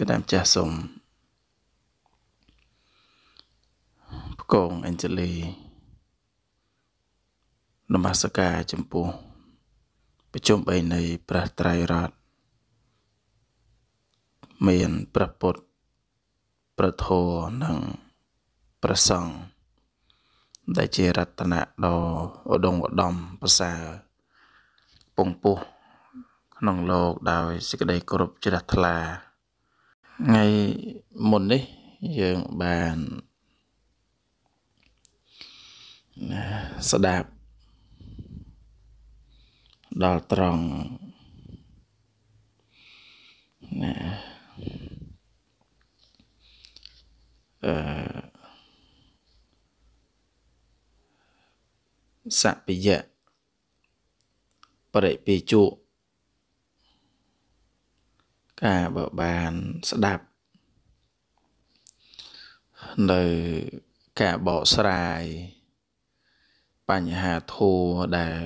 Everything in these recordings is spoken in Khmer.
កដាមចាស់សុំផ្កងអេនជេលីនមស្ការចំពោះប្រជុំបីនៃព្រះត្រៃរតមានព្រះពុទ្ធព្រះធម៌និងព្រះសង្ឃដែលជារតនៈដ៏ឧត្តមឧត្តមប្រសើរពងពោះក្នុងលោកដោយសេចក្តីគោរពជ្រះថ្លាថ្ងៃមុននេះយើងបានស្ដាប់ដល់ត្រង់ណាអឺសពយៈបរិពីជក់ការបើបានស្ដាប់ នៅការបកស្រាយបញ្ហាធัวដែល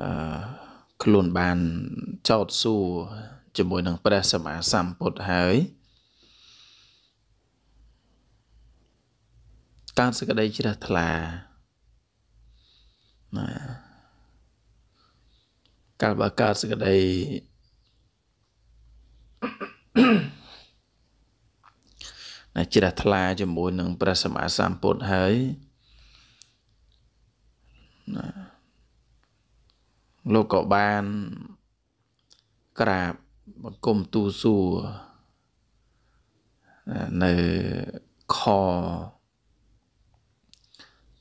អឺខ្លួនបានចោតសួរជាមួយ នឹងព្រះសម្មាសម្ពុទ្ធហើយកើតសេចក្តីជ្រះថ្លាណាកាលបើកើតសេចក្តីណាជ្រះថ្លាជាមួយនឹងព្រះសម្មាសម្ពុទ្ធហើយណាលោកក៏បាន ក្រាបបង្គំទូសួរនៅខ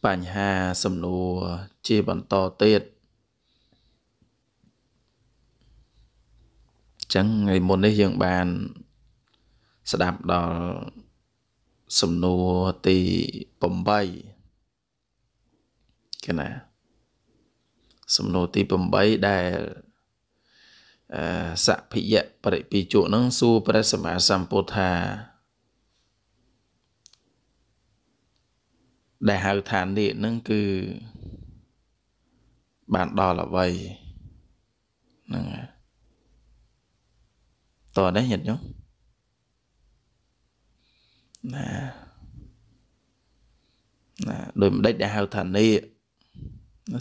បញ្ហាសំណួរជាបន្តទៀតចឹងថ្ងៃមុននេះយើងបាន ស្ដាប់ដល់សំណួរទី8គេណា សំណួរទី8ដែលអសភយៈបរិពីជក់នឹងសួរព្រះសម្មាសម្ពុទ្ធថា ដែលហៅថានេះនឹងគឺបានដល់អ្វីហ្នឹងហើយល់ដែរញាតិញោមណាណាដោយម្ដេចដែលហៅថានេ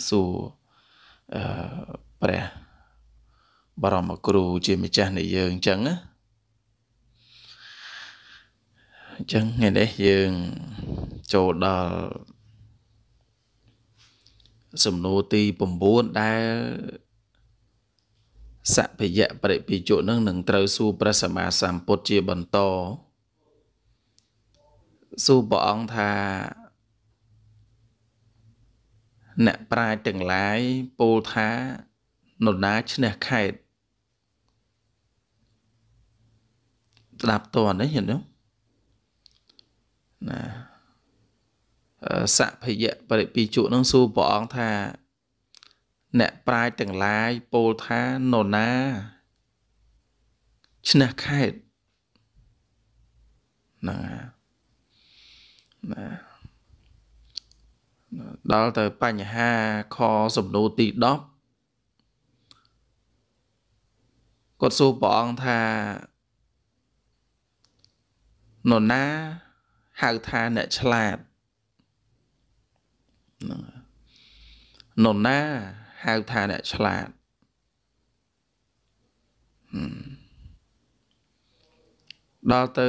សួរអឺព្រះបរមគ្រូជាម្ចាស់នៃយើងអញ្ចឹងណាអញ្ចឹងថ្ងៃនេះយើងចូលដល់សំណួរទី9ដែលសពយៈបរិភិជុនឹងនឹងត្រូវសួរព្រះសម្មាសម្ពុទ្ធជាបន្តសួរព្រះអង្គថា អ្នកប្រាជ្ញទាំងឡាយពោលថានរណាឈ្នះខេតស្ដាប់តនេះឃើញទេណាសពយៈបរិភិជុនឹងសួរព្រះអង្គថាអ្នកប្រាជ្ញទាំងឡាយពោលថានរណាឈ្នះខេតណាណាដល់ទៅបញ្ហាខសំណួរទី10គាត់សួរព្រះអង្គថានរណាហៅថាអ្នកឆ្លាតនរណាហៅថាអ្នកឆ្លាតដល់ទៅ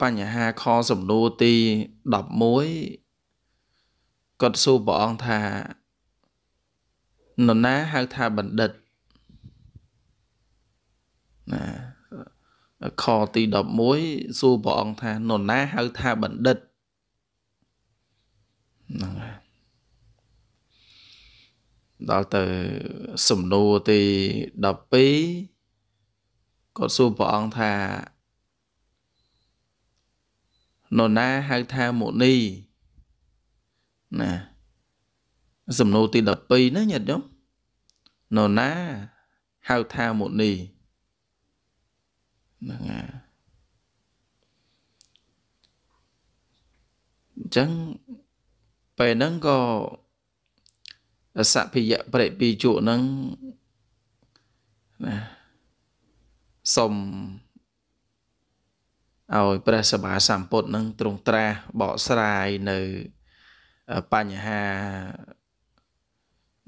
បញ្ហាខសំណួរទី11គាត់សួរព្រះអង្គថានរណាហៅថាបណ្ឌិតណាខទី11សួរព្រះអង្គថានរណាហៅថាបណ្ឌិតហ្នឹងហើយដល់ទៅសំណួរទី12គាត់សួរព្រះអង្គថានរណាហៅថាមុនីណា សំណួរទី12ណាញាតិញោមនរណាហៅថាមុនីហ្នឹងហើយអញ្ចឹងពេលហ្នឹងក៏សភិយៈប្រេពីជក់នឹងណាសុំឲ្យព្រះសម្មាសម្ពុទ្ធនឹងទ្រង់ត្រាស់បកស្រាយនៅបញ្ហា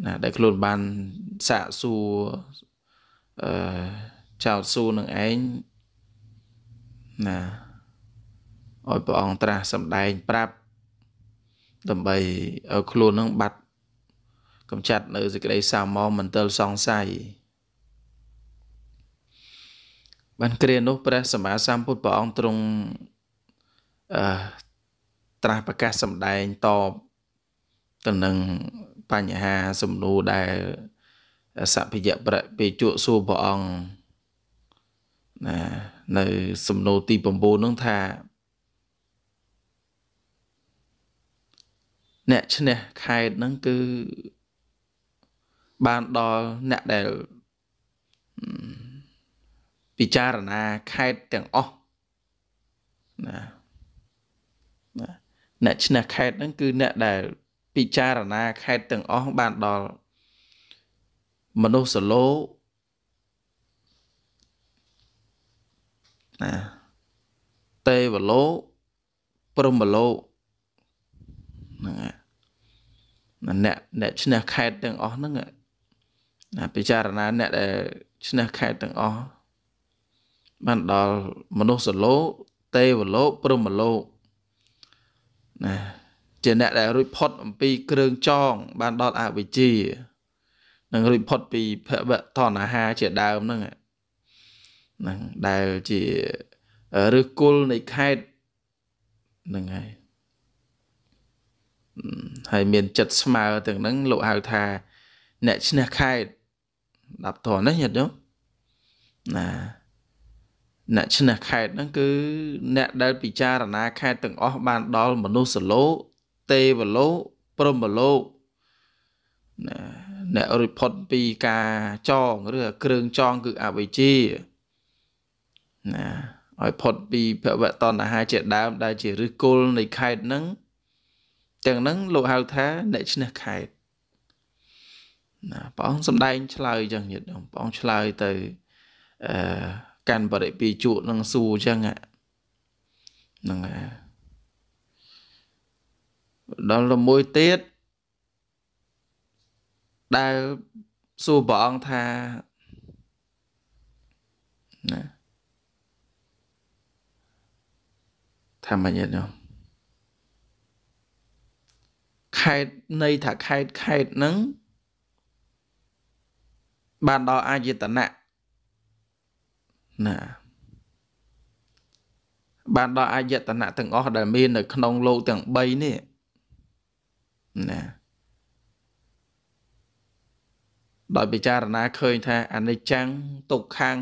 ណាដែលខ្លួនបានសាកសួរអឺចោតសួរនឹងឯងណាឲ្យព្រះអង្គត្រាស់សម្ដែងប្រាប់ដើម្បីឲ្យខ្លួននឹងបាត់កំចាត់នៅសេចក្តីសៅមងមន្ទិលសង្ស័យបានគ្រានោះព្រះសម្មាសម្ពុទ្ធព្រះអង្គទ្រង់អឺត្រាស់ប្រកាសសម្ដែងតបទៅនឹងបញ្ហាសំណួរដែលសព្វយៈប្រពេជក់សួរព្រះអង្គណានៅសំណួរទី9នោះថាអ្នកឈ្នះខេតហ្នឹងគឺបានដល់អ្នកដែលពិចារណាខេតទាំងអស់ណាណាអ្នកឈ្នះខេតហ្នឹងគឺអ្នកដែលពិចារណាខេតទាំងអស់បានដល់មនុស្សសឡូណាទេវលោព្រហ្មលោហ្នឹងអ្នកអ្នកឈ្នះខេតទាំងអស់ហ្នឹងណាពិចារណាអ្នកដែលឈ្នះខេតទាំងអស់បានដល់មនុស្សសលោក ទេវលោក ព្រហ្មលោកណាជាអ្នកដែលរួចផុតអំពីគ្រឿងចង បានដល់អវិជ្ជានឹងរួចផុតពីភវតណ្ហាជាដើមហ្នឹងហ្នឹងដែលជាឫសគល់នៃខេតហ្នឹងហើយហើយមានចិត្តស្មើទាំងហ្នឹងលោកហៅថាអ្នកឈ្នះខេត្តដាប់តនេះញាតិយោណាអ្នកឆ្នះខេតហ្នឹងគឺ អ្នកដែលពិចារណាខេតទាំងអស់បានដល់មនុស្សលោកទេវលោកព្រហ្មលោកណាអ្នករួចផុតពីការចងឬគ្រឿងចង គឺអវិជ្ជាណាឲ្យផុតពីភវតណ្ហាជាដើម ដែលជាឫសគល់នៃខេតហ្នឹងទាំងហ្នឹងលោកហៅថាអ្នកឈ្នះខេត្តណាព្រះអង្គសំដែងឆ្លើយចឹងទៀតព្រះអង្គឆ្លើយទៅអឺកាន់បរិពីជក់នឹងសួរចឹងហ្នឹងហើយដល់លមួយទៀតដែលសួរព្រះអង្គថាណាថាម៉េចទេខេតនៃថាខេតខេតហ្នឹងបានដល់អាយតនៈណាបានដល់អាយតនៈទាំងអស់ដែលមាន នៅ ក្នុងលោកទាំង3នេះណាដោយពិចារណាឃើញថា អនិច្ចំទុក្ខំ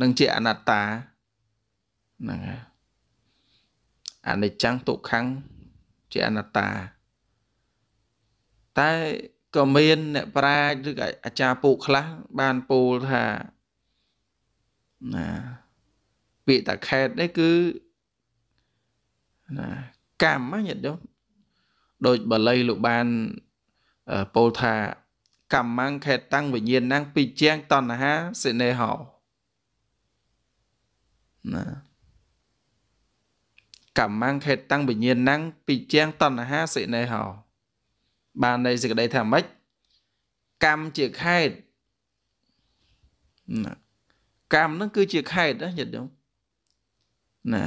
និងជាអនត្តាហ្នឹងហើយអនិច្ចំទុក្ខំជាអនត្តាតែក៏មានអ្នកប្រាជ្ញឬក៏អាចារ្យពួកខ្លះបានពោលថាណាពាក្យតាខេតនេះគឺណាកម្មញាតិញោមដូចបល័យលោកបានពោលថា កម្មង្ខេតាំងវិញ្ញាណังពីជាងតណ្ហាសិនេហោណាកម្មង្ខេតាំងវិញ្ញាណังពីជាងតណ្ហាសិនេហោបាននៃសេចក្តីថាម៉េចកម្មជាខេតណាកម្មហ្នឹងគឺជាខេតណាញាតិញោមណា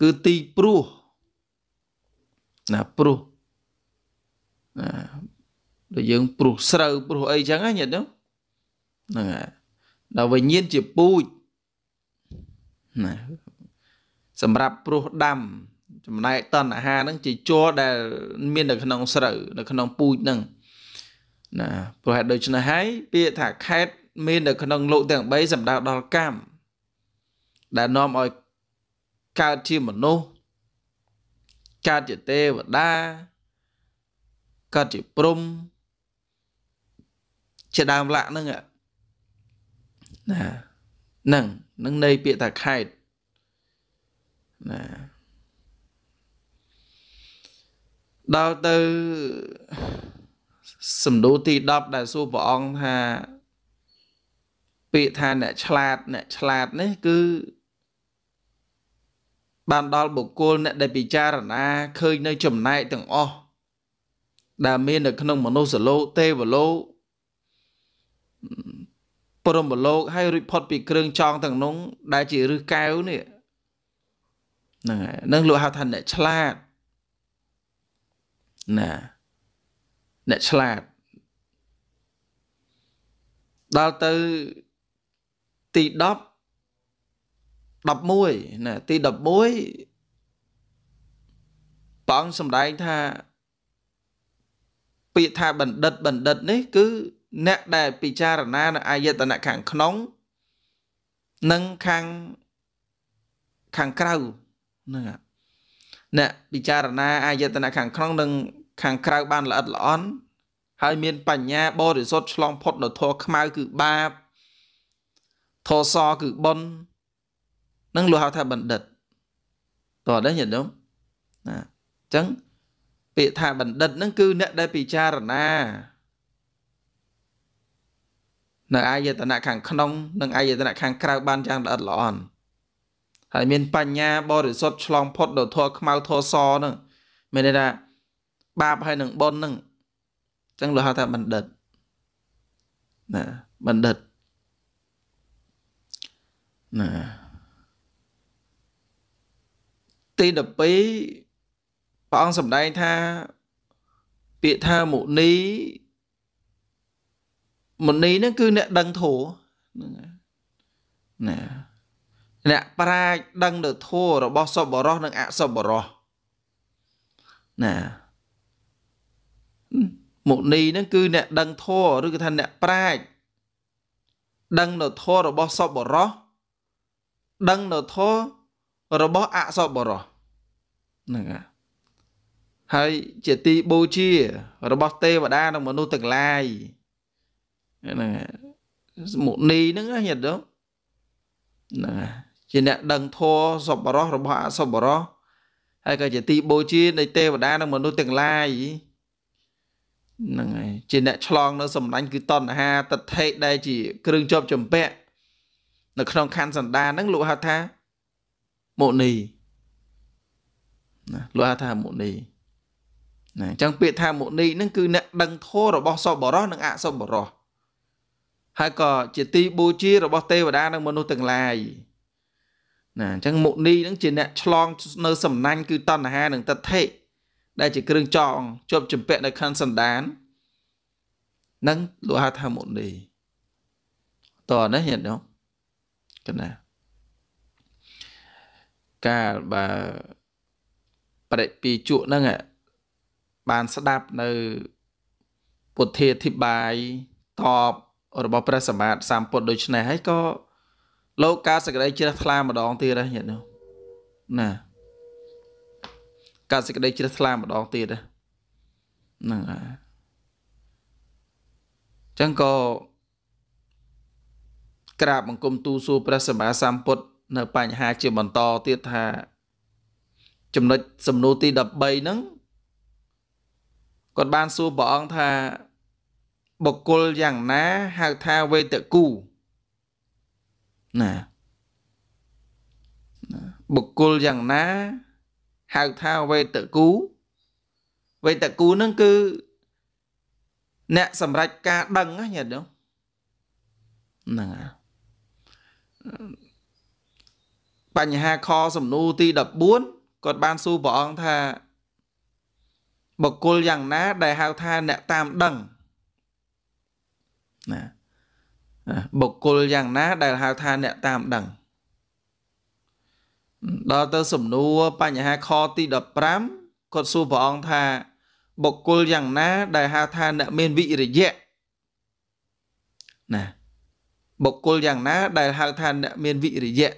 គឺទីព្រោះណាព្រោះណាដូចយើង ព្រោះស្រូវ ព្រោះអីចឹងណាញាតិញោមហ្នឹងហើយដល់វិញ្ញាណជាពូជណាសម្រាប់ព្រោះដាំចំណែកតណ្ហាហ្នឹងជាជ័រដែល មាននៅក្នុងស្រូវនៅក្នុងពូជហ្នឹងណាព្រោះហេតុដូច្នេះហើយពាក្យថាខេតមាននៅក្នុងលោកទាំង3សំដៅដល់កម្មដែលនាំឲ្យកើតជាមនុស្សកើតជាទេវតាកើតជាព្រំជាដើមលក្ខហ្នឹងណាហ្នឹងនឹងនៃពាក្យថាខេតណាដល់ទៅសំដូរទី10ដែលសួរព្រះអង្គថាពាក្យថាអ្នកឆ្លាតអ្នកឆ្លាតនេះគឺបានដល់បុគ្គលអ្នកដែលពិចារណាឃើញនៅចំណែកទាំងអស់ដែលមាននៅក្នុងមនុស្សលោកទេវលោកព្រមលោកហើយរួចផុត ពីគ្រឿងចងទាំងនោះដែលជាឫសកែវនេះហ្នឹងហើយនឹងលោកហៅថាអ្នកឆ្លាតណាអ្នកឆ្លាតដល់ទៅទី10 11ណាទី11ព្រះអង្គសម្ដែងថាពាក្យថាបណ្ឌិតបណ្ឌិត នេះ គឺអ្នកដែលពិចារណានៅអាយតនៈខាងក្នុង និងខាងខាងក្រៅហ្នឹងអ្នកពិចារណាអាយតនៈខាងក្នុងនិងខាងក្រៅបានល្អិតល្អន់ ហើយមានបញ្ញាបរិសុទ្ធឆ្លងផុតនៅធម៌ខ្មៅគឺបាបធម៌សគឺបុណ្យនឹងលោកហៅថាបណ្ឌិតតោះដែរញាតិញោមណាអញ្ចឹងពាក្យថាបណ្ឌិតនឹងគឺអ្នកដែលពិចារណានៅអាយតនៈខាងក្នុងនិងអាយតនៈខាងក្រៅបានយ៉ាងល្អិតល្អន់ហើយមានបញ្ញាបរិសុទ្ធឆ្លង ផុតដល់ធរខ្មៅធរសហ្នឹងមានន័យថាបាបហើយនឹងបុណ្យហ្នឹងអញ្ចឹងលោកហៅថាបណ្ឌិតណាបណ្ឌិតណាទី12ព្រះអង្គសម្ដែងថាពាក្យថាមុនីមុនីហ្នឹងគឺអ្នកដឹងធម៌ហ្នឹងណាអ្នកប្រាជ្ញដឹងនៅធัวរបស់សបរោះនិងអសបរោះណាមុនីនឹងគឺអ្នកដឹងធัวឬក៏ថាអ្នកប្រាជ្ញដឹងនៅធัวរបស់សបរោះដឹងនៅធัวរបស់អសបរោះហ្នឹងហើយហើយជាទីបូជា របស់ទេវតានិងមនុស្សទាំងឡាយហ្នឹងមុនីហ្នឹងហ្នឹងហ្នឹងជាអ្នកដឹងធัวសុបរោះរបស់អសុបរោះហើយក៏ជាទីបូជានៃទេវតានិងមនុស្សទាំងឡាយហ្នឹងហើយជាអ្នកឆ្លង នៅសម្លាញ់គឺតណ្ហាតថេដែលជា គ្រឿងជាប់ចម្ពាក់នៅក្នុងខណ្ឌសណ្ដានហ្នឹងលោកហៅថាមុនីណាលោកហៅថាមុនីណាអញ្ចឹងពាក្យថាមុនីហ្នឹងគឺអ្នកដឹងធម៌របស់សពបរោះនិងអសពបរោះហើយក៏ជាទីបូជារបស់ទេវតានិងមនុស្សទាំងឡាយណាអញ្ចឹងមុនីនឹងជាអ្នកឆ្លង នៅសំណាញ់គឺតណ្ហានិងតថេដែលជាគ្រឿងចងជាប់ចម្ពាក់នៅខាងសន្តាននឹងលោកហៅថាមុនីតោះណាញាតិញោមកណាកាលបើប្រតិពីជក់ហ្នឹងបានស្ដាប់នៅពុទ្ធាធិបាយតបរបស់ព្រះសម្មាសម្ពុទ្ធដូច្នេះហើយក៏លោកកើតសេចក្តីជ្រះថ្លាម្ដងទៀតហ្នឹងញាតិនោះណាកើតសេចក្តីជ្រះថ្លាម្ដងទៀតហ្នឹងហើយអញ្ចឹងក៏ក្រាបបង្គំទូលសួរព្រះសម្មាសម្ពុទ្ធនៅ បញ្ហាជាបន្តទៀតថា ចំណុចសំណួរទី13ហ្នឹងគាត់បានសួរព្រះអង្គថា បុគ្គលយ៉ាងណាហៅថាវេតគូណាបុគ្គលយ៉ាងណាហៅថាវេតគូវេតគូនឹងគឺអ្នកសម្រេចការដឹងញាតិនោះហ្នឹងបញ្ហាខ សំណួរទី14គាត់បានសួរព្រះអង្គថា បុគ្គលយ៉ាងណា ដែលហៅថាអ្នកតាមដឹងណាបុគ្គលយ៉ាងណាដែលហៅថាអ្នកតាមដឹងដល់ទៅសំណួរបញ្ហាខទី15គាត់សួរព្រះអង្គថាបុគ្គលយ៉ាងណាដែលហៅថាអ្នកមានវិរិយៈណាបុគ្គលយ៉ាងណាដែលហៅថាអ្នកមានវិរិយៈ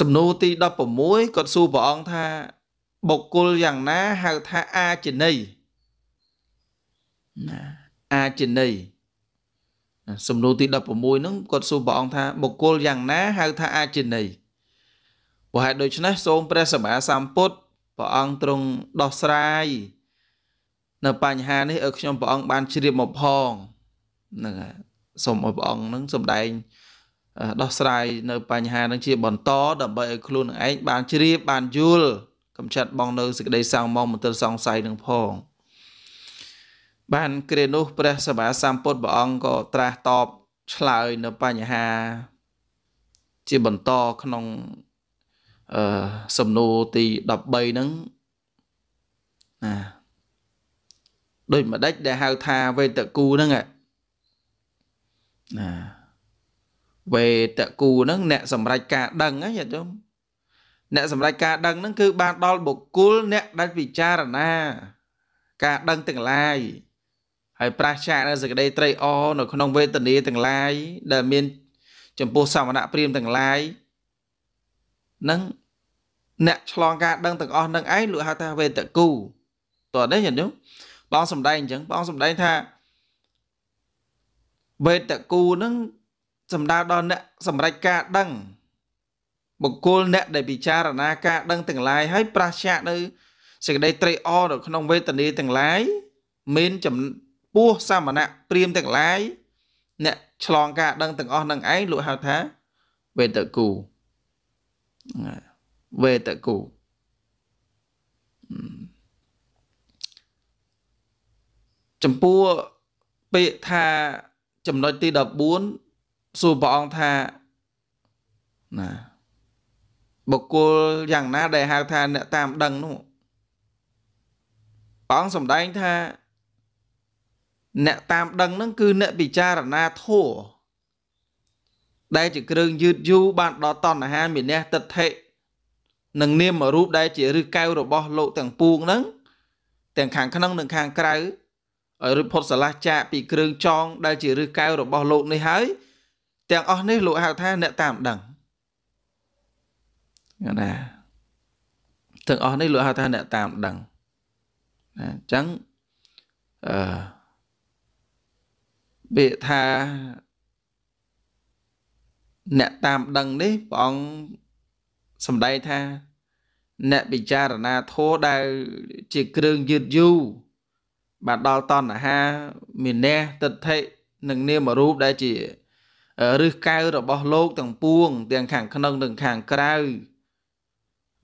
សំណួរទី16គាត់សួរព្រះអង្គថា បុគ្គលយ៉ាងណាហៅថាអាចិន័យណាអាចិន័យសំណួរទី16ហ្នឹងគាត់សួរព្រះអង្គថាបុគ្គលយ៉ាងណាហៅថាអាចិន័យព្រោះហេតុដូច្នេះសូមព្រះសម្មាសម្ពុទ្ធព្រះអង្គទ្រង់ដោះស្រាយនៅបញ្ហានេះឲ្យខ្ញុំព្រះអង្គបានជ្រាបមកផងហ្នឹងហើយសូមឲ្យព្រះអង្គហ្នឹងសម្ដែងដោះស្រាយនៅបញ្ហានឹងជាបន្តដើម្បីឲ្យខ្លួនឯងបានជ្រាបបានយល់កំចាត់បងនៅសេចក្តីសោកមមមន្ទិលសង្ស័យនឹងផង។បានគ្រានោះព្រះសម្មាសម្ពុទ្ធព្រះអង្គក៏ត្រាស់តបឆ្លើយនៅបញ្ហា ជាបន្តក្នុងអឺសំណួរទី13ហ្នឹងណាដូចម្ដេចដែលហៅថាវេតគូហ្នឹងណាវេតគូហ្នឹង អ្នកសម្រេចការដឹងណាញាតិញោមអ្នកសម្រេចការដឹងហ្នឹងគឺបានដល់បុគ្គលអ្នកដែលពិចារណា ការដឹងទាំងឡាយហើយប្រះចាកនៅសេចក្តីត្រេកអរនៅក្នុង វេទនាទាំងឡាយដែលមានចំពោះសមណៈព្រាមទាំងឡាយនឹងអ្នកឆ្លងការដឹងទាំងអស់នឹងឯងលោកហៅថាវេតគូតោះនេះយល់ទេបងសំដែងអញ្ចឹងបងសំដែងថាវេតគូនឹងសំដៅដល់អ្នកសម្រេចការដឹងបុគ្គលអ្នកដែលពិចារណាការដឹងទាំងឡាយហើយប្រឆាកនៅសេចក្តីត្រេកអរនៅក្នុងវេទនាទាំងឡាយមានពោះសាមណៈព្រាមទាំងឡាយ អ្នកឆ្លងការដឹងទាំងអស់នឹងឯងលោកហៅថាវេតគូវេតគូចំពោះពាក្យថាចំណុចទី14សួរព្រះអង្គថាណា បុគ្គលយ៉ាងណាដែលហៅថាអ្នកតាមដឹងនោះព្រះអង្គសម្ដែងថាអ្នកតាមដឹងនឹងគឺអ្នកពិចារណាធั่วដែលជាគ្រឿងយឺតយូរបានដល់តណ្ហា មានះតិដ្ឋិនិងនាមរូបដែលជាឫកែវរបស់លោកទាំងពួងនឹងទាំងខាងក្នុងនិងខាងក្រៅឲ្យរួចផុតឆ្លាស់ចាកពីគ្រឿងចង ដែលជាឫកែវរបស់លោកនេះហើយទាំងអស់នេះលោកហៅថាអ្នកតាមដឹងណាទាំងអស់នេះលោកហៅថាអ្នកតាមដឹងណាអញ្ចឹងអឺពាក្យថាអ្នកតាមដឹងនេះព្រះអង្គសម្ដែងថា អ្នកពិចារណាធម៌ដែលជាគ្រឿងយឺតយូរបាទដល់តណ្ហា មានះទិដ្ឋិនិងនាមរូបដែលជាឫសកែវរបស់លោកទាំងពួង ទាំងខាងក្នុងនិងខាងក្រៅ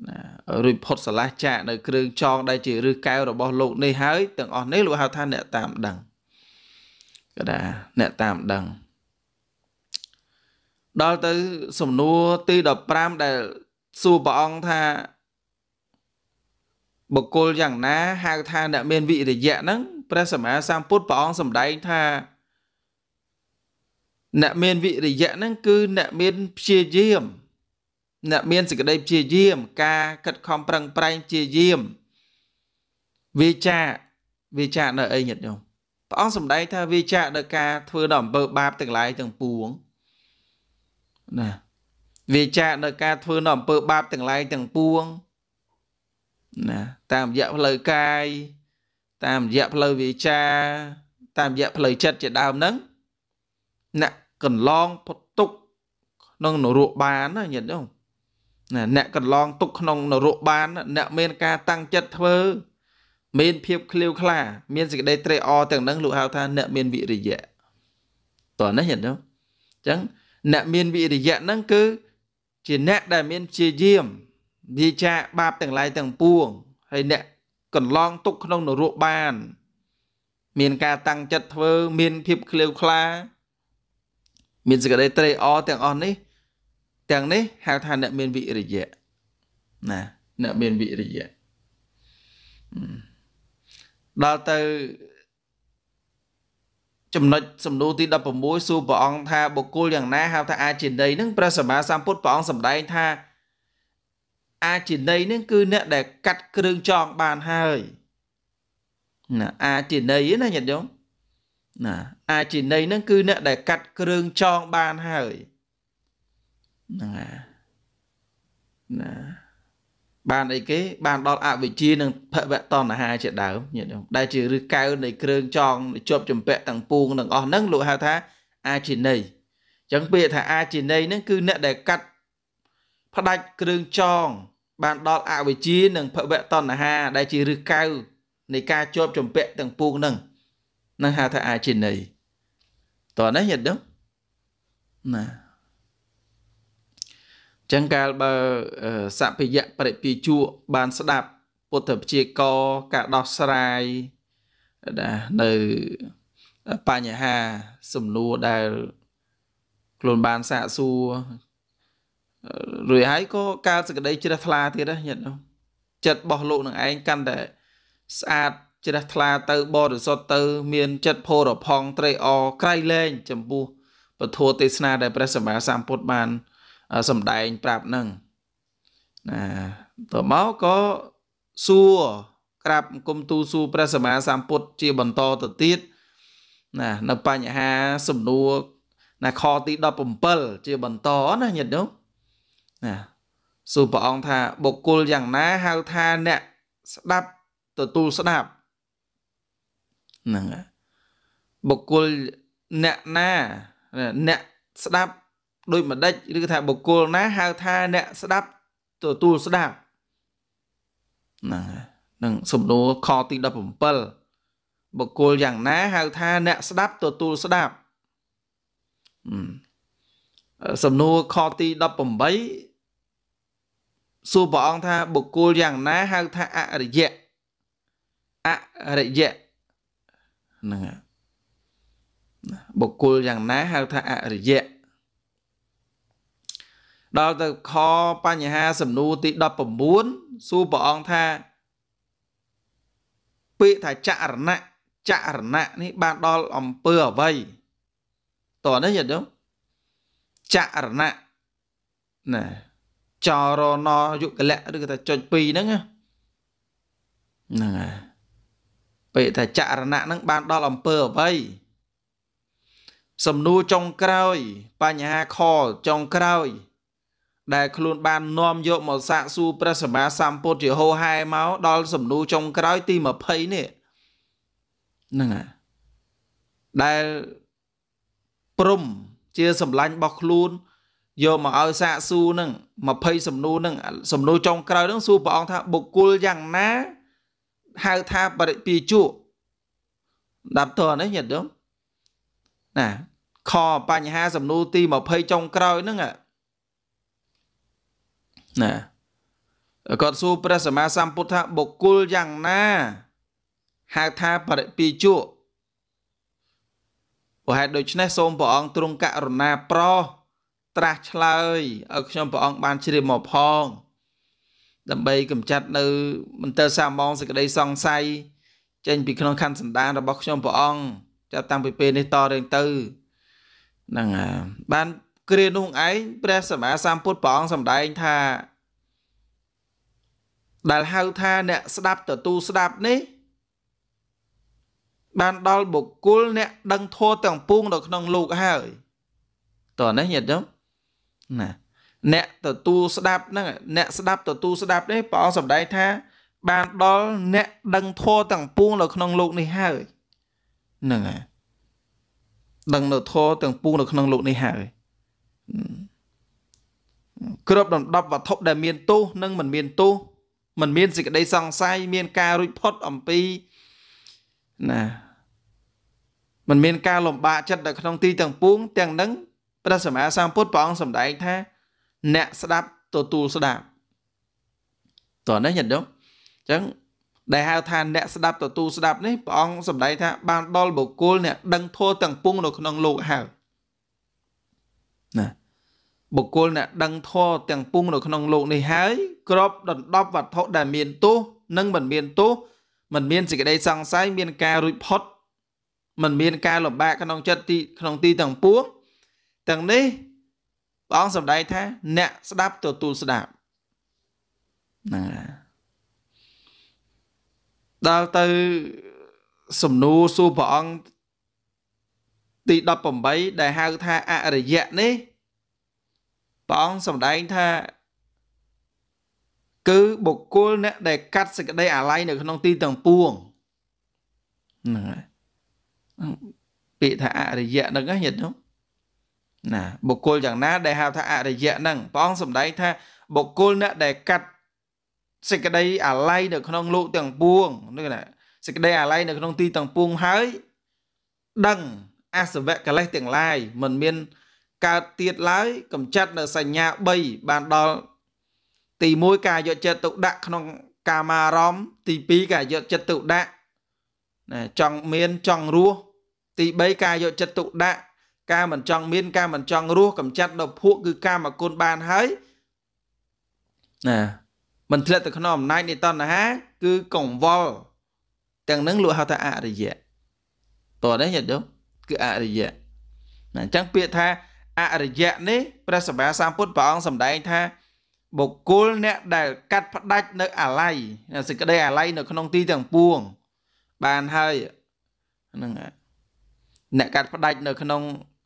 ណារួចផុតឆ្លាស់ចាកនៅគ្រឿងចងដែលជាឫសកែវរបស់លោកនេះហើយទាំងអស់នេះលោកហៅថាអ្នកតាមដឹងក៏ថាអ្នកតាមដឹង ដល់ទៅសំណួរទី15ដែលសួរព្រះអង្គថាបុគ្គលយ៉ាងណាហៅថាអ្នកមានវិរិយៈហ្នឹងព្រះសម្មាសម្ពុទ្ធព្រះអង្គសម្ដែងថាអ្នកមានវិរិយៈហ្នឹងគឺអ្នកមានព្យាយាមអ្នកមានសេចក្តីព្យាយាម ការខិតខំប្រឹងប្រែងព្យាយាមវាចាវាចានៅអីញាតិញោមព្រះអង្គសម្ដែងថាវាចាក់ដល់ការធ្វើដល់អំពើបាបទាំងឡាយទាំងពួងណាវាចាក់ដល់ការធ្វើដល់អំពើបាបទាំងឡាយទាំងពួងណាតាមរយៈផ្លូវកាយតាមរយៈផ្លូវវាចា តាមរយៈផ្លូវចិត្តជាដើមហ្នឹងអ្នកកន្លងផុតទុកក្នុងនរកបានណាញាតិញោមណាអ្នកកន្លងទុកក្នុងនរកបាន អ្នកមានការតាំងចិត្តធ្វើមានភាពក្លៀវក្លាមានសេចក្តីត្រេកអរទាំងនឹងលោកហៅថាអ្នកមានវិរិយៈតោះនេះយល់ទេអញ្ចឹងអ្នកមានវិរិយៈហ្នឹងគឺជាអ្នកដែលមានព្យាយាមវិជាបាបទាំងឡាយទាំងពួងហើយអ្នកកន្លងទុកក្នុងនរកបាន មានការតាំងចិត្តធ្វើ មានភាពក្លៀវក្លា មានសេចក្តីត្រេកអរទាំងអស់នេះទាំងនេះហៅថាអ្នកមានវិរិយៈណាអ្នកមានវិរិយៈ Mm. ដល់ទៅចំណុចសំណួរទី16សួរព្រះអង្គថាបុគ្គលយ៉ាងណាហៅថាអាចិន័យនឹងព្រះសម្មាសម្ពុទ្ធព្រះអង្គសម្ដែងថាអាចិន័យនឹងគឺអ្នក ដែលកាត់គ្រឿងចងបានហើយណាអាចិន័យណាញាតិញោមណាអាចិន័យនឹងគឺអ្នកដែលកាត់គ្រឿងចងបានហើយណាណាបានអីគេបានដល់អវិជ្ជានិងភវតណ្ហាជាដើមញាតិញោមដែលជាឬកែវនៃគ្រឿងចងជាប់ចម្ពាក់ទាំងពួងទាំងអស់ហ្នឹងលោកហៅថាអាចិន័យអញ្ចឹងពាក្យថាអាចិន័យហ្នឹងគឺអ្នកដែលកាត់ផ្ដាច់គ្រឿងចងបានដល់អវិជ្ជានិងភវតណ្ហា ដែលជាឬកែវនៃការជាប់ចម្ពាក់ទាំងពួងហ្នឹងនឹងហៅថាអាចិន័យតោះនេះញាតិញោមណាចឹងកាលបើសពយៈបរិពីជក់បាន ស្ដាប់ពុទ្ធព្យាករការដោះស្រាយណានៅបញ្ហាសំណួរដែលខ្លួនបានសាកសួររួចហើយក៏កើតសក្តីជ្រះថ្លាទៀតណាញាតិនោះចិត្តរបស់លោកនឹងឯងកាន់តែស្អាតជ្រះថ្លា ទៅ បរិសុទ្ធទៅ មានចិត្តភោរផង់ត្រេកអរក្រៃលែងចំពោះពធទេសនាដែលព្រះសម្មាសម្ពុទ្ធបានសំដែងប្រាប់នឹងណាតមកក៏សួរក្រាបគុំទូសួរព្រះសម្មាសម្ពុទ្ធជាបន្តទៅទៀតណា នៅបញ្ហា សំណួរណាខទី17ជាបន្តណាញាតិញោមណាសួរព្រះអង្គថា បុគ្គលយ៉ាងណាហៅថាអ្នកស្ដាប់ទទួលស្ដាប់ហ្នឹងបុគ្គលអ្នកណាអ្នកស្ដាប់ដោយមួយដេចឬថាបុគ្គលណាហៅថាអ្នកស្ដាប់ទទួលស្ដាប់ណានឹងសំណួរខទី17បុគ្គលយ៉ាងណាហៅថាអ្នកស្ដាប់ទទួលស្ដាប់សំណួរខទី18សួរព្រះអង្គថា បុគ្គលយ៉ាងណាហៅថាអរិយៈអរិយៈហ្នឹងបុគ្គលយ៉ាងណាហៅថាអរិយៈដល់ទៅខបញ្ហាសំណួរទី19សួរព្រះអង្គថា ពាក្យថាចរណៈចរណៈនេះបានដល់អំពើអ្វីតើនេះយល់ទេចរណៈណា ចរណយុគលៈឬក៏ថាចុច2ហ្នឹងហ្នឹងហើយពាក្យថាចរណៈហ្នឹងបានដល់អំពើអ្វីសំណួរចុងក្រោយបញ្ហាខចុងក្រោយដែលខ្លួនបាននាំយកមកសាកសួរព្រះសម្មាសម្ពុទ្ធយេហូហែមកដល់សំណួរចុងក្រោយទី20នេះហ្នឹងហើយដែលព្រំជា សម្លាញ់របស់ខ្លួនយកមកឲ្យសាកសួរនឹង20សំណួរនឹងសំណួរចុងក្រោយនឹងសួរព្រះអង្គថា បុគ្គលយ៉ាងណាហៅថាបរិពីជក់ដាប់តរនេះញាតិយមណាខបញ្ហាសំណួរទី20ចុងក្រោយហ្នឹងណាគាត់សួរព្រះសម្មាសម្ពុទ្ធថាបុគ្គលយ៉ាងណាហៅថាបរិពីជក់ព្រោះហេតុដូច្នេះសូមព្រះអង្គទ្រង់ករុណាប្រោសត្រាស់ឆ្លើយឲ្យខ្ញុំព្រះអង្គបានជ្រាបមកផង ដើម្បីកម្ចាត់នៅ មន្ទិលសាមងសេចក្តីសង្ស័យចេញពីក្នុងខណ្ឌសន្តានរបស់ខ្ញុំព្រះអង្គចាប់តាំងពីពេលនេះតរៀងទៅហ្នឹងហើយបានគ្រានោះឯងព្រះសម្មាសម្ពុទ្ធព្រះអង្គសម្ដែងថាដែលហៅថាអ្នកស្ដាប់ទទូស្ដាប់នេះ បានដល់បុគ្គលអ្នកដឹងធម៌ទាំងពួងនៅក្នុងលោកហើយតើនេះញាតិញោមណាអ្នកទទួលស្ដាប់ហ្នឹងអ្នកស្ដាប់ទទួលស្ដាប់នេះព្រះអង្គសម្ដែងថា បានដល់អ្នកដឹងធម៌ទាំងពួងនៅក្នុងលោកនេះហើយហ្នឹងហើយដឹងនៅធម៌ទាំងពួងនៅក្នុងលោកនេះហើយគ្រប់ដណ្ដប់វត្ថុដែលមានទោសនិង មិនមានទោសមិនមានសេចក្តីសង្ស័យមានការរួចផុតអំពីណាមិនមានការលំបាកចិត្តនៅក្នុងទីទាំងពួងទាំងនឹងព្រះសម្មាសម្ពុទ្ធព្រះអង្គសម្ដែងថា អ្នកស្ដាប់ទទួលស្ដាប់តោះនេះញាតិញោមអញ្ចឹងដែលហៅថាអ្នកស្ដាប់ទទួលស្ដាប់នេះព្រះអង្គសម្ដែងថាបានដល់បុគ្គលអ្នកដឹងធម៌ទាំងពួងនៅក្នុង លោកហើយបុគ្គលអ្នកដឹងធម៌ទាំងពុងនៅក្នុងលោកនេះហើយក្របដណ្ដប់វត្ថុដែលមានទោសនិងមិនមានទោសមិនមានសេចក្តីសង្ស័យមានការរួចផុតមិនមានការលំបាកក្នុងចិត្តទីក្នុងទីទាំងពួងទាំងនេះព្រះអង្គសម្ដែងថា អ្នកស្ដាប់ទទួលស្ដាប់ណាដល់ទៅសំណួរសួរព្រះអង្គទី18ដែលហៅថាអរិយៈនេះព្រះអង្គសម្ដែងថាគឺបុគ្គលអ្នកដែលកាត់សេចក្តីអាល័យនៅក្នុងទីទាំងពួងហ្នឹងហើយពាក្យថាអរិយៈហ្នឹងញាតិញោមណាបុគ្គលយ៉ាងណាដែលហៅថាអរិយៈហ្នឹងព្រះអង្គសម្ដែងថា បុគ្គលអ្នកដែលកាត់សេចក្តី អាល័យនៅក្នុងលោក ទាំងពួងហ្នឹងណាសេចក្តីអាល័យនៅក្នុងទីទាំងពួងហើយដឹងអសវៈកលេសទាំងឡាយមិនមានកើតទៀតឡើយ កំចាត់នៅសញ្ញា3បានដល់ទី1ការយកចិត្តទុកដាក់ក្នុងកាមារម្មណ៍ទី2ការយកចិត្តទុកដាក់ណាចង់មានចង់រស់ទី3ការយកចិត្តទុកដាក់ការមិនចង់មានការមិនចង់រស់កំចាត់នៅភក់គឺកាមគុណបានហើយណាមិនធ្លាក់ទៅក្នុងអំណាចនៃតណ្ហា គឺកង្វល់ទាំងនឹងលោកហៅថាអរិយៈតោះនេះយល់ទេគឺអរិយៈណាអញ្ចឹងពាក្យថាអរិយៈនេះព្រះសម្មាសម្ពុទ្ធព្រះអង្គសម្ដែងថាបុគ្គលអ្នកដែលកាត់ផ្ដាច់នៅអាល័យសេចក្តីអាល័យនៅ ក្នុងទីទាំងពួងបានហើយហ្នឹងអ្នកកាត់ផ្ដាច់នៅក្នុង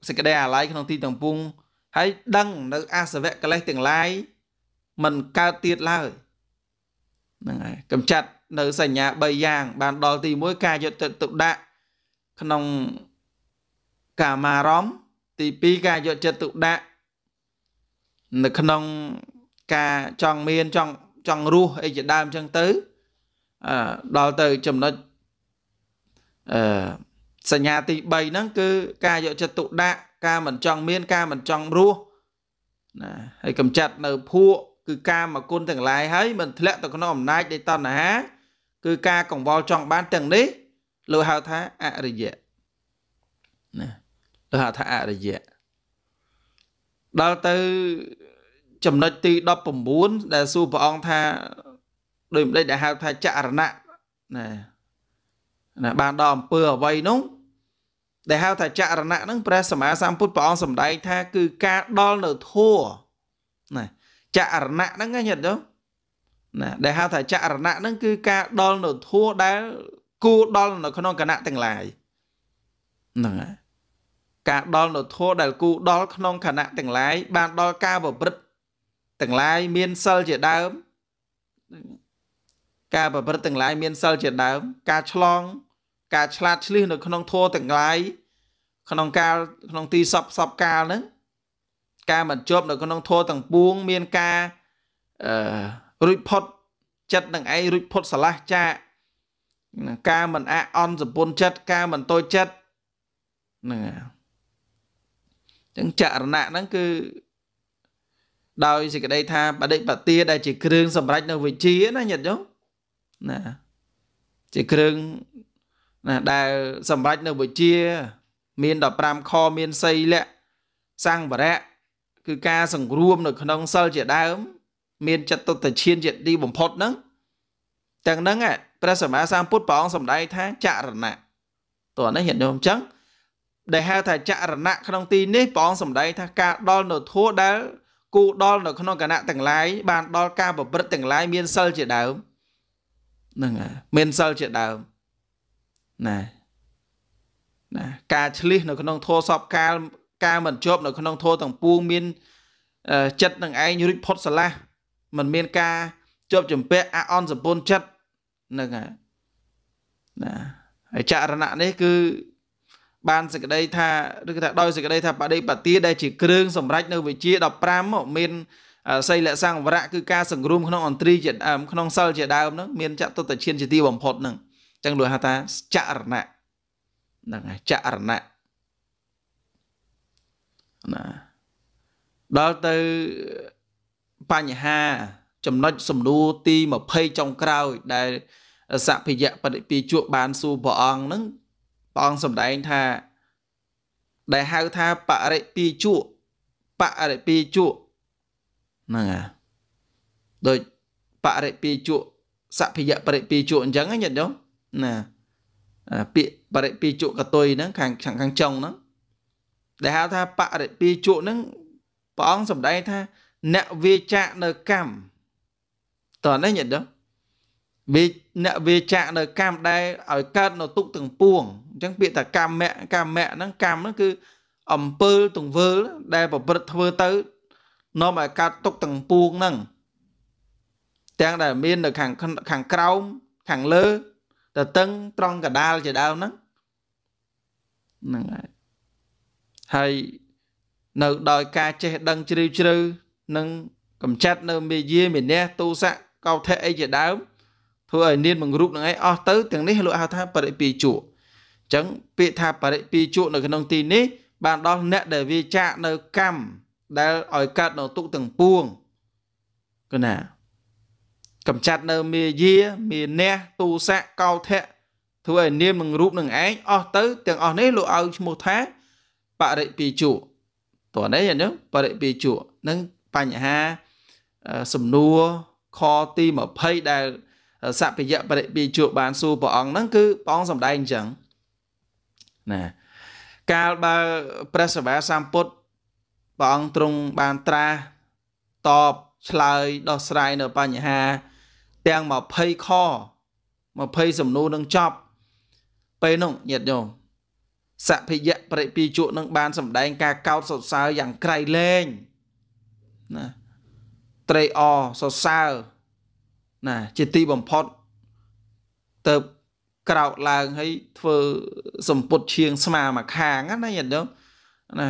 សេចក្តីអាល័យក្នុងទីទាំងពួង ហើយដឹងនៅអាសវៈកិលេសទាំងឡាយមិនកើតទៀតឡើយហ្នឹងហើយកំចាត់នៅសញ្ញា3យ៉ាងបានដល់ទី1ការយកចិត្តទុកដាក់ក្នុងកាមារម្មណ៍ទី2ការយកចិត្តទុកដាក់នៅក្នុងការចង់មានចង់ចង់រស់អីជាដើមចឹងទៅអឺដល់ទៅចំណុចអឺសញ្ញាទី3ហ្នឹងគឺ ការយកចិត្តទុកដាក់ ការមិនចង់មានការមិនចង់រស់ណាហើយកំចាត់នៅភួកគឺការមកគុណទាំងឡាយហើយមិនធ្លាក់ទៅក្នុងអំណាចនៃតណ្ហាគឺការកង្វល់ចង់បានទាំងនេះលោកហៅថាអរិយៈណាទៅហៅថាអរិយៈដល់ទៅចំណុចទី19ដែលសួរព្រះអង្គថាដោយម្ដេចដែលហៅថាចរណៈណាណាបានដល់អំពើអវ័យនោះដែលហៅថាចរណៈហ្នឹងព្រះសម្មាសម្ពុទ្ធព្រះអង្គសម្ដែងថា គឺការដល់នៅធัวណាចរណៈហ្នឹងញាតិយោណាដែលហៅថាចរណៈហ្នឹងគឺការដល់នៅធัวដែលគូដល់នៅ ក្នុងគណៈទាំងឡាយហ្នឹងហើយការដល់នៅធម៌ដែលគូដល់ក្នុងខណៈទាំងឡាយបានដល់ការប្រព្រឹត្តទាំងឡាយមានសិលជាដើមការប្រព្រឹត្តទាំងឡាយមានសិលជាដើមការឆ្លងការឆ្លាតឆ្លៀសនៅ ក្នុងធម៌ទាំងឡាយក្នុងកាលក្នុងទីសពសពកាលហ្នឹងការមិនជាប់នៅក្នុងធម៌ទាំងពួងមានការអឺរួចផុតចិត្តនឹងឯងរួចផុតឆ្លាស់ចាកការមិនអអន់សពុនចិត្តការមិនតូចចិត្តហ្នឹងហើយចឹងចរណៈហ្នឹងគឺដោយសេចក្តីថាបដិបទាដែលជាគ្រឿងសម្រាប់នៅវិជាណាញាតិញោមណាជាគ្រឿងណាដែលសម្រាប់នៅវិជា មាន15ខមានសីលៈសង្វរៈគឺការសង្រួមនៅក្នុងសិលជាដើម មានចិត្តទុតឈានជាទីបំផុតហ្នឹងទាំងហ្នឹងព្រះសម្មាសម្ពុទ្ធព្រះអង្គសម្ដែងថាចរណៈតោះនេះញាតិញោមអញ្ចឹងដែលហៅថាចរណៈក្នុងទីនេះព្រះអង្គសម្ដែងថាការដល់នៅធัวដែលគូដល់នៅក្នុងគណៈទាំងឡាយបានដល់ការប្រព្រឹត្តទាំងឡាយមានសិលជាដើមហ្នឹងហើយមានសិលជាដើមណាណាការឆ្លៀសនៅ ក្នុងធัวសពកាលការមិនជាប់នៅក្នុងធัวទាំងពួងមានចិត្តនឹងឯងរួចផុតស្រឡះมันមានការជាប់ចម្ពាក់អអន់សម្ពុនចិត្តហ្នឹងហើយណាហើយចរណៈនេះគឺបានសេចក្តីថាឬថាដោយសេចក្តីថាបដិបទាដែលជាគ្រឿងសម្រាប់នៅវិជា15មកមានសីលៈសង្វរៈគឺការសង្រួមក្នុងអន្ត្រីជាដើមក្នុងសិលជាដើមហ្នឹងមានចតុតឈានជាទីបំផុតហ្នឹងអញ្ចឹងលោកហៅថាចរណៈហ្នឹងហើយចរណៈណាដល់ទៅបញ្ហា ចំណុចសំណួរទី20ចុងក្រោយដែលសភិយៈបដិពីជួបបានសួរព្រះអង្គហ្នឹងព្រះអង្គសម្ដែងថា ដែលហៅថាបរិពីជក់បរិពីជក់ហ្នឹងហើយដូចបរិពីជក់សភយបរិពីជក់អញ្ចឹងញាតិញោមណាពាក្យបរិពីជក់កតុយហ្នឹងខាងខាងចុងហ្នឹងដែលហៅថាបរិពីជក់ហ្នឹងព្រះអង្គសម្ដែងថា អ្នកវាចាកនៅកម្មតើនេះញាតិញោមវាអ្នកវាចាក់នៅកម្មដែរឲ្យកើតនៅទុកទាំងពួងអញ្ចឹងពាក្យថាកម្មៈកម្មៈហ្នឹងកម្មហ្នឹងគឺអំពើទង្វើដែលប្រព្រឹត្តធ្វើទៅនាំឲ្យកើតទុកទាំងពួងហ្នឹងទាំងដែលមាននៅខាងខាងក្រោមខាងលើតតឹងត្រង់កដាលជាដើមហ្នឹងហ្នឹងហើយហើយនៅដោយការចេះដឹងជ្រាវជ្រៅនិងកម្ចាត់នៅមេយាមេនះទោសៈកោថៈអីជាដើមធ្វើឲ្យនានមួយរូបនឹងឯងអស់ទៅទាំងនេះលោកហៅថាបរិពីជក់អញ្ចឹងពាក្យថាបរិពីជក់នៅក្នុងទីនេះ បានដល់អ្នកដែលវាចាកនៅកម្មដែលឲ្យកើតនៅទុកទាំងពួងគណាកំចាត់នៅមាយា មានះទូស័កកោធៈធ្វើឲ្យនាមនឹងរូបនឹងឯងអស់ទៅទាំងអស់នេះលោកឲ្យឈ្មោះថាបរិពីជក់តោះនេះអញ្ចឹងបរិពីជក់នឹងបញ្ហាសំណួរខទី20ដែលសពយៈបរិបិជបានសួរព្រះអង្គហ្នឹងគឺព្រះអង្គសំដែងអញ្ចឹងណាកាលបើព្រះសវៈសម្ពុទ្ធព្រះអង្គទ្រង់បានត្រាស់តបឆ្លើយដោះស្រាយនៅបញ្ហា ទាំង20ខ20សំណួរនឹងចប់ ពេលនោះញាតិញោមសភិយៈប្រិពីជក់នឹងបានសម្ដែងការកោតសរសើរយ៉ាងក្រៃលែងណាត្រេកអរសរសើរណាជាទីបំផុតទៅក្រោកឡើងហើយធ្វើសម្ពុតឈៀងស្មាមកខាងណាយល់ណា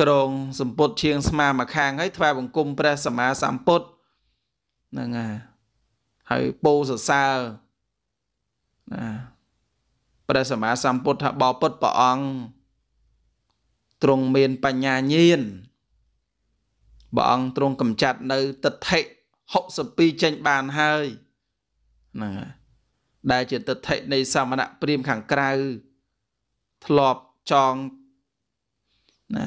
ក្រងសម្ពុតឈៀងស្មាមកខាងហើយថ្វាយបង្គំព្រះសម្មាសម្ពុទ្ធហ្នឹងហើយហើយពោសរសើរណាព្រះសម្មាសម្ពុទ្ធថាបបពុតព្រះអង្គទ្រង់មានបញ្ញាញាណព្រះអង្គទ្រង់កំចាត់នៅទិដ្ឋិ62ចេញបានហើយណាដែលជាទិដ្ឋិនៃសមណៈព្រាមខាងក្រៅធ្លាប់ចងណា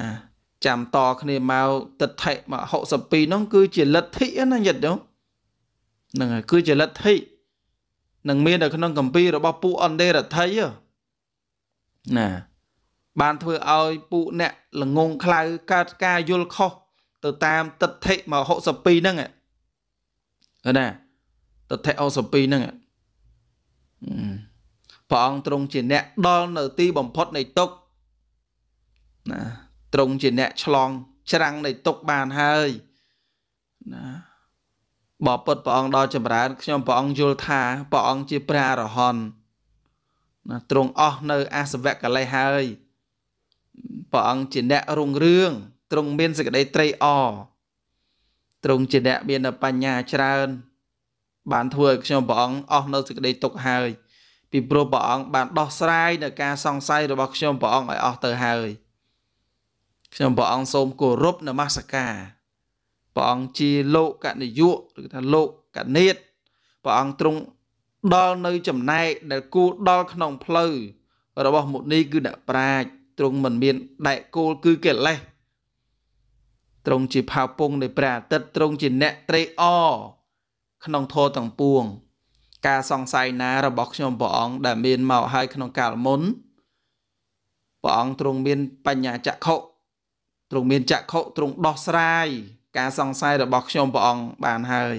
ចាំតគ្នាមកទិដ្ឋិមក62នោះគឺជាលទ្ធិណាញាតិញោមហ្នឹងហើយគឺជាលទ្ធិនឹងមាននៅក្នុងកម្ពីរបស់ពួកអន្តេរដ្ឋីណាបានធ្វើឲ្យពួកអ្នកល្ងងខ្លៅកើតការយល់ខុសទៅតាម ទិដ្ឋិមក62ហ្នឹងណាតថេអូសពីហ្នឹងព្រះអង្គទ្រង់ជាអ្នកដល់នៅ ទីបំផុតនៃទុកណាទ្រង់ជាអ្នកឆ្លង ច្រាំងនៃទុកបានហើយណាបបពុតព្រះអង្គដល់ចម្រើនខ្ញុំព្រះអង្គយល់ថាព្រះអង្គជាព្រះអរហន្តណាទ្រង់អស់នៅអាសវៈកលេសហើយព្រះអង្គជាអ្នករុងរឿងទ្រង់មានសេចក្តីត្រេកអរទ្រង់ជាអ្នកមានបញ្ញាច្រើនបានធ្វើឲ្យខ្ញុំព្រះអង្គអស់នៅសេចក្តីទុកហើយ ពីព្រោះព្រះអង្គបានដោះស្រាយនៅការសង្ស័យរបស់ខ្ញុំព្រះអង្គឲ្យអស់ទៅហើយខ្ញុំព្រះអង្គសូមគោរពនមស្ការព្រះអង្គជាលោកកនិយុឬថាលោកកនិតព្រះអង្គទ្រង់ដល់នៅចំណែកដែលគូដល់ក្នុងផ្លូវរបស់មុនីគឺអ្នកប្រាជ្ញទ្រង់មិនមានដែកគោលគឺកិលេសទ្រង់ជាផៅពងនៃព្រះអាទិត្យទ្រង់ជាអ្នកត្រេកអរក្នុងធម៌ទាំងពួង ការសង្ស័យណារបស់ខ្ញុំព្រះអង្គដែលមានមកហើយក្នុងកាលមុនព្រះអង្គទ្រង់មានបញ្ញាចក្ខុទ្រង់មានចក្ខុទ្រង់ដោះស្រាយការសង្ស័យរបស់ខ្ញុំព្រះអង្គបានហើយ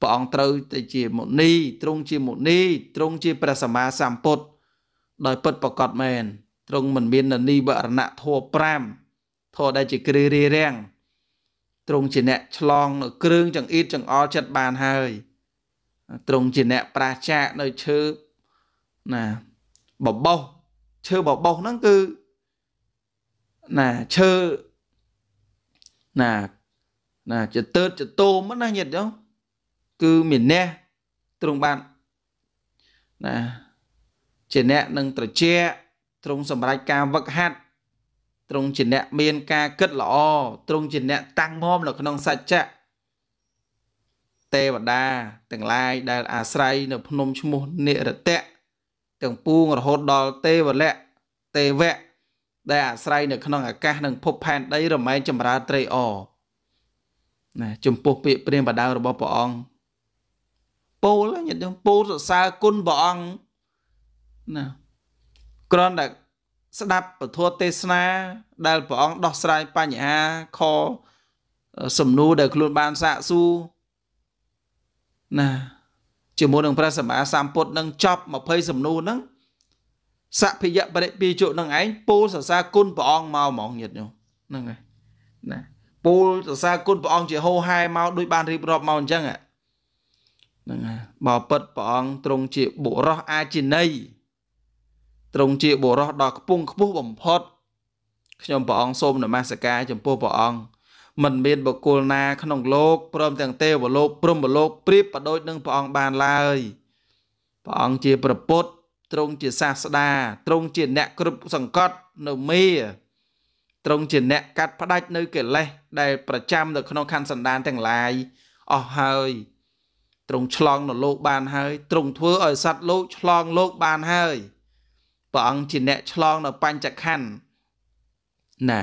ព្រះអង្គត្រូវតែជាមុនីទ្រង់ជាមុនីទ្រង់ជាព្រះសម្មាសម្ពុទ្ធដោយពិតប្រកបមែនទ្រង់មិនមាននានីវរណៈធម៌5ធម៌ដែលជាគ្រីរារាំងទ្រង់ជាអ្នកឆ្លងនៅគ្រឿងចង្អៀតចង្អល់ចិត្តបានហើយទ្រង់ជាអ្នកប្រាចាកនៅឈើណាបបោសឈើបបោសហ្នឹងគឺណាឈើណាណាចតើតចតោមណាញាតិយងគឺមានអ្នកទ្រង់បានណាជាអ្នកនឹងត្រជាទ្រង់សម្រេចការវឹកហាត់ទ្រង់ជាអ្នកមានការគិតល្អទ្រង់ជាអ្នក តាំងមមនៅក្នុងសច្ចៈទេវតាទាំងឡាយដែលអាស្រ័យនៅ ភ្នំឈ្មោះនិរតៈទាំងពួងរហូតដល់ទេវលៈទេវៈដែលអាស្រ័យនៅក្នុងអាកាស និងភពផែនដី រមែងចម្រើនត្រីអណាចំពោះពាក្យព្រានបដៅរបស់ព្រះអង្គពោលញាតិយើងពោលសរសើរគុណព្រះអង្គណាគ្រាន់តែស្ដាប់ពធទេសនាដែលព្រះអង្គដោះស្រាយបញ្ហាខសំណួរដែលខ្លួនបានសាកសួរណាជាមួយនឹងព្រះសម្មាសម្ពុទ្ធនឹង ចប់20សំណួរហ្នឹងសភយបរិពីជក់នឹងឯងពូលសរសើរគុណព្រះអង្គមកហ្មងញាតិញោមហ្នឹងហើយណាពូលសរសើរគុណព្រះអង្គជាហោហែមកដោយបានរៀបរាប់មកអញ្ចឹងហ្នឹងហើយបើពិតព្រះអង្គទ្រង់ជាបុរសអាចិន័យទ្រង់ជាបុរសដ៏ខ្ពង់ខ្ពស់បំផុតខ្ញុំព្រះអង្គសូមនមស្ការចំពោះព្រះអង្គមិនមានបុគ្គលណាក្នុងលោកព្រមទាំងទេវលោកព្រំលោកប្រៀបប្រដូចនឹងព្រះអង្គបានឡើយព្រះអង្គជាប្រពុតទ្រង់ជាសាស្តាទ្រង់ជាអ្នកគ្រប់សង្កត់នៅមេទ្រង់ជាអ្នកកាត់ផ្ដាច់នៅកិលេសដែលប្រចាំនៅក្នុងខណ្ឌសន្តានទាំងឡាយអស់ហើយទ្រង់ឆ្លងនៅលោកបានហើយទ្រង់ធ្វើឲ្យសត្វលោកឆ្លងលោកបានហើយព្រះអង្គជាអ្នកឆ្លងនៅបញ្ចខណ្ឌណា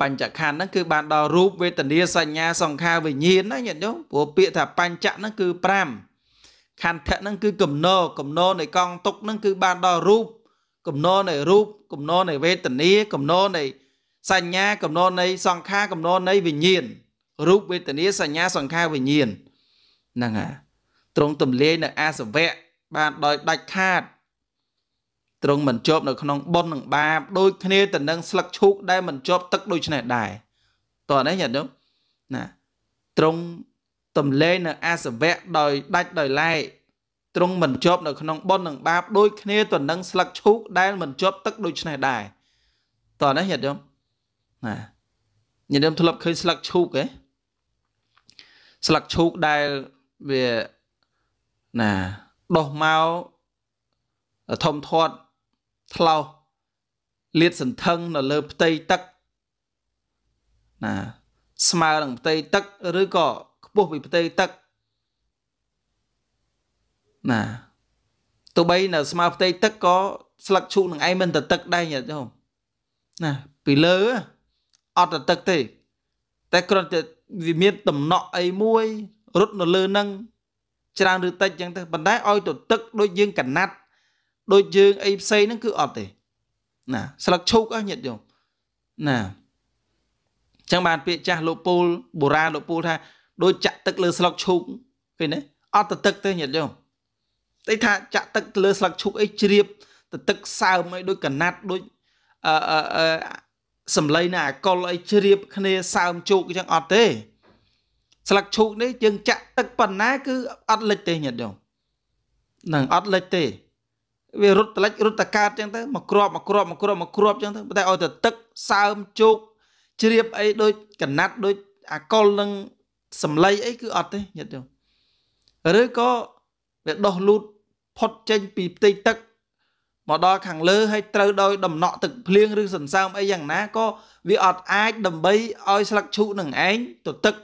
បញ្ចខណ្ឌហ្នឹងគឺបានដល់រូបវេទនាសញ្ញាសង្ខារវិញ្ញាណណាញាតិញោមព្រោះពាក្យថាបញ្ចហ្នឹងគឺ5ខណ្ឌៈហ្នឹងគឺកំណោកំណោនៃកងទុកហ្នឹងគឺបានដល់រូបកំណោនៃរូបកំណោនៃវេទនាកំណោនៃសញ្ញាកំណោនៃសង្ខារកំណោនៃវិញ្ញាណរូបវេទនាសញ្ញាសង្ខារវិញ្ញាណហ្នឹងហើយត្រង់ទំលាយនៅអាសវៈបានដោយដាច់ខាតទ្រង់មិនជាប់នៅក្នុងបុណ្យនិងបាបដូចគ្នាទៅនឹងស្លឹកឈូកដែលមិនជាប់ទឹកដូចនេះដែរតោះនេះញាតិញោមណាទ្រង់ទម្លែងនៅអាសវៈដោយដាច់ដោយឡែកទ្រង់មិនជាប់នៅក្នុងបុណ្យនិងបាបដូចគ្នាទៅនឹងស្លឹកឈូកដែលមិនជាប់ទឹកដូចនេះដែរតោះនេះញាតិញោមណាញាតិញោមធ្លាប់ឃើញស្លឹកឈូកទេស្លឹកឈូកដែលវាណាដុះមកធំធាត់ថ្លោសលាតសន្ធឹងនៅលើផ្ទៃទឹកណាស្មើនឹងផ្ទៃទឹកឬក៏ខ្ពស់ពីផ្ទៃទឹកណាទោះបីនៅស្មើផ្ទៃទឹកក៏ស្លឹកឈូកនឹងឯងមិនទៅទឹកដែរញាតិញោមណាពីលើអត់ទៅទឹកទេ តែគ្រាន់តែវាមានតំណក់អីមួយ រត់នៅលើនឹងច្រើនឬតិចចឹងទៅប៉ុន្តែឲ្យទៅទឹកដូចយើងកណាត់ដូចយើងអីផ្សេងហ្នឹងគឺអត់ទេណាស្លឹកឈូកអស់ញាតិញោមណាចឹងបានពាក្យចាស់លោកពូលបុរាណលោកពូលថាដូចចាក់ទឹកលើស្លឹកឈូកគេណាអត់ទៅទឹកទេញាតិញោមតែថាចាក់ទឹកលើស្លឹកឈូកអីជ្រាប ទៅទឹកសើមអីដូចកណាត់ដូចអឺអឺសំឡីណាអកុលអីជ្រាបគ្នាសើមជោគអញ្ចឹងអត់ទេ ស្លឹកឈូកនេះយើងចាក់ទឹកប៉ុណ្ណា គឺអត់លិចទេញាតិញោមនឹងអត់លិចទេវារត់តលិចរត់តកើតចឹងទៅមកគ្របមកគ្របមកគ្របមកគ្របចឹងទៅតែឲ្យទៅទឹកសើមជោកជ្រាបអីដូចកណាត់ដូចអាកុលនឹងសំឡីអីគឺអត់ទេញាតិយងឬក៏វាដោះលូតផុតចេញពីផ្ទៃទឹកមកដល់ខាងលើហើយត្រូវដោយដំណក់ទឹកភ្លៀងឬសន្សើមអីយ៉ាងណាក៏វាអត់អាចដើម្បីឲ្យស្លឹកឈូកនឹងឯងទៅទឹក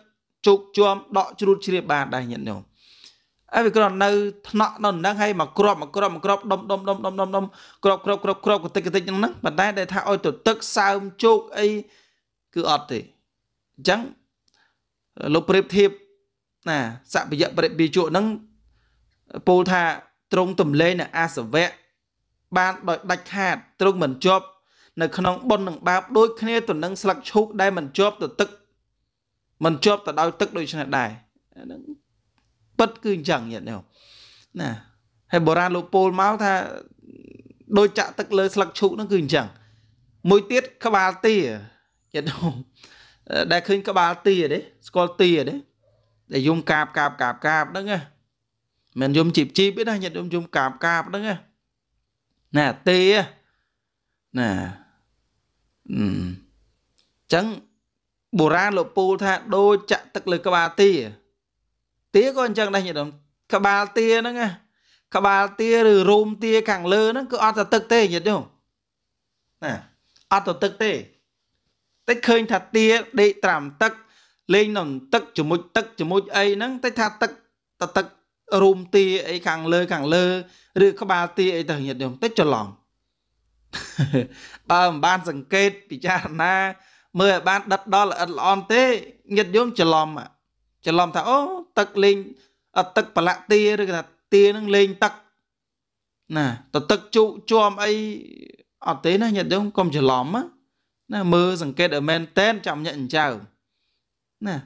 ជោកជាំដកជ្រួតជ្រាបបានដែរញាតិញោមហើយវាគ្រាន់នៅថ្នាក់នៅនឹងហើយមកគ្របមកគ្របមកគ្របដុំដុំដុំដុំដុំដុំគ្របគ្របគ្របគ្របកតិចកតិចហ្នឹងប៉ុន្តែដែលថាឲ្យទៅទឹកសើមជោគអីគឺអត់ទេអញ្ចឹងលោកប្រៀបធៀបណាសពយៈប្រិបិជក់ហ្នឹងពោលថាត្រង់ទំលេងនៅអាសវៈបានដោយដាច់ខាតត្រង់មិនជាប់នៅ ក្នុងបុណ្យនិងបាប ដូចគ្នាទៅនឹងស្លឹកឈូកដែលមិនជាប់ទៅទឹកមិនជាប់ទៅដោយទឹកដូចនេះដែរហ្នឹងពិតគឺអញ្ចឹងញាតិញោមណាហើយបុរាណលោកពោលមកថាដោយចាក់ទឹកលើ ស្លឹកឈូកហ្នឹងគឺអញ្ចឹងមួយទៀតក្បាលទាញាតិញោមដែលឃើញក្បាលទាទេស្គាល់ទាទេដែលយំកាបកាបកាបកាបហ្នឹងណាមិនយំជីបជីបទេណាញាតិញោមយំកាបកាបហ្នឹងណាណាទេណាអញ្ចឹងបុរាណលោកពូលថាដូចចាក់ទឹកលើក្បាលទាទាក៏អញ្ចឹងដែរញាតិអ៊ំក្បាលទាហ្នឹងក្បាលទាឬរោមទាខាងលើហ្នឹងគឺអត់ទៅទឹកទេញាតិញោមណាអត់ទៅទឹកទេតិចឃើញថាទាដេកត្រាំទឹកលេងនៅទឹកជំមុជទឹកជំមុជអីហ្នឹងតិចថាទឹកតទឹករោមទាអីខាងលើខាងលើឬក្បាលទាអីទៅញាតិញោមតិចច្រឡំបើមិនបានសង្កេតពិចារណា មើលឲ្យបានដិតដល់ល្អិតល្អន់ទេញាតិញោមច្រឡំច្រឡំថាអូទឹកលេងទឹកប្រឡាក់ទាឬក៏ថាទានឹងលេងទឹកណាតទឹកជូកជួមអីអត់ទេណាញាតិយើងកុំច្រឡំណាមើលសង្កេតឲ្យមែនតែនចាំញាក់អញ្ចើណា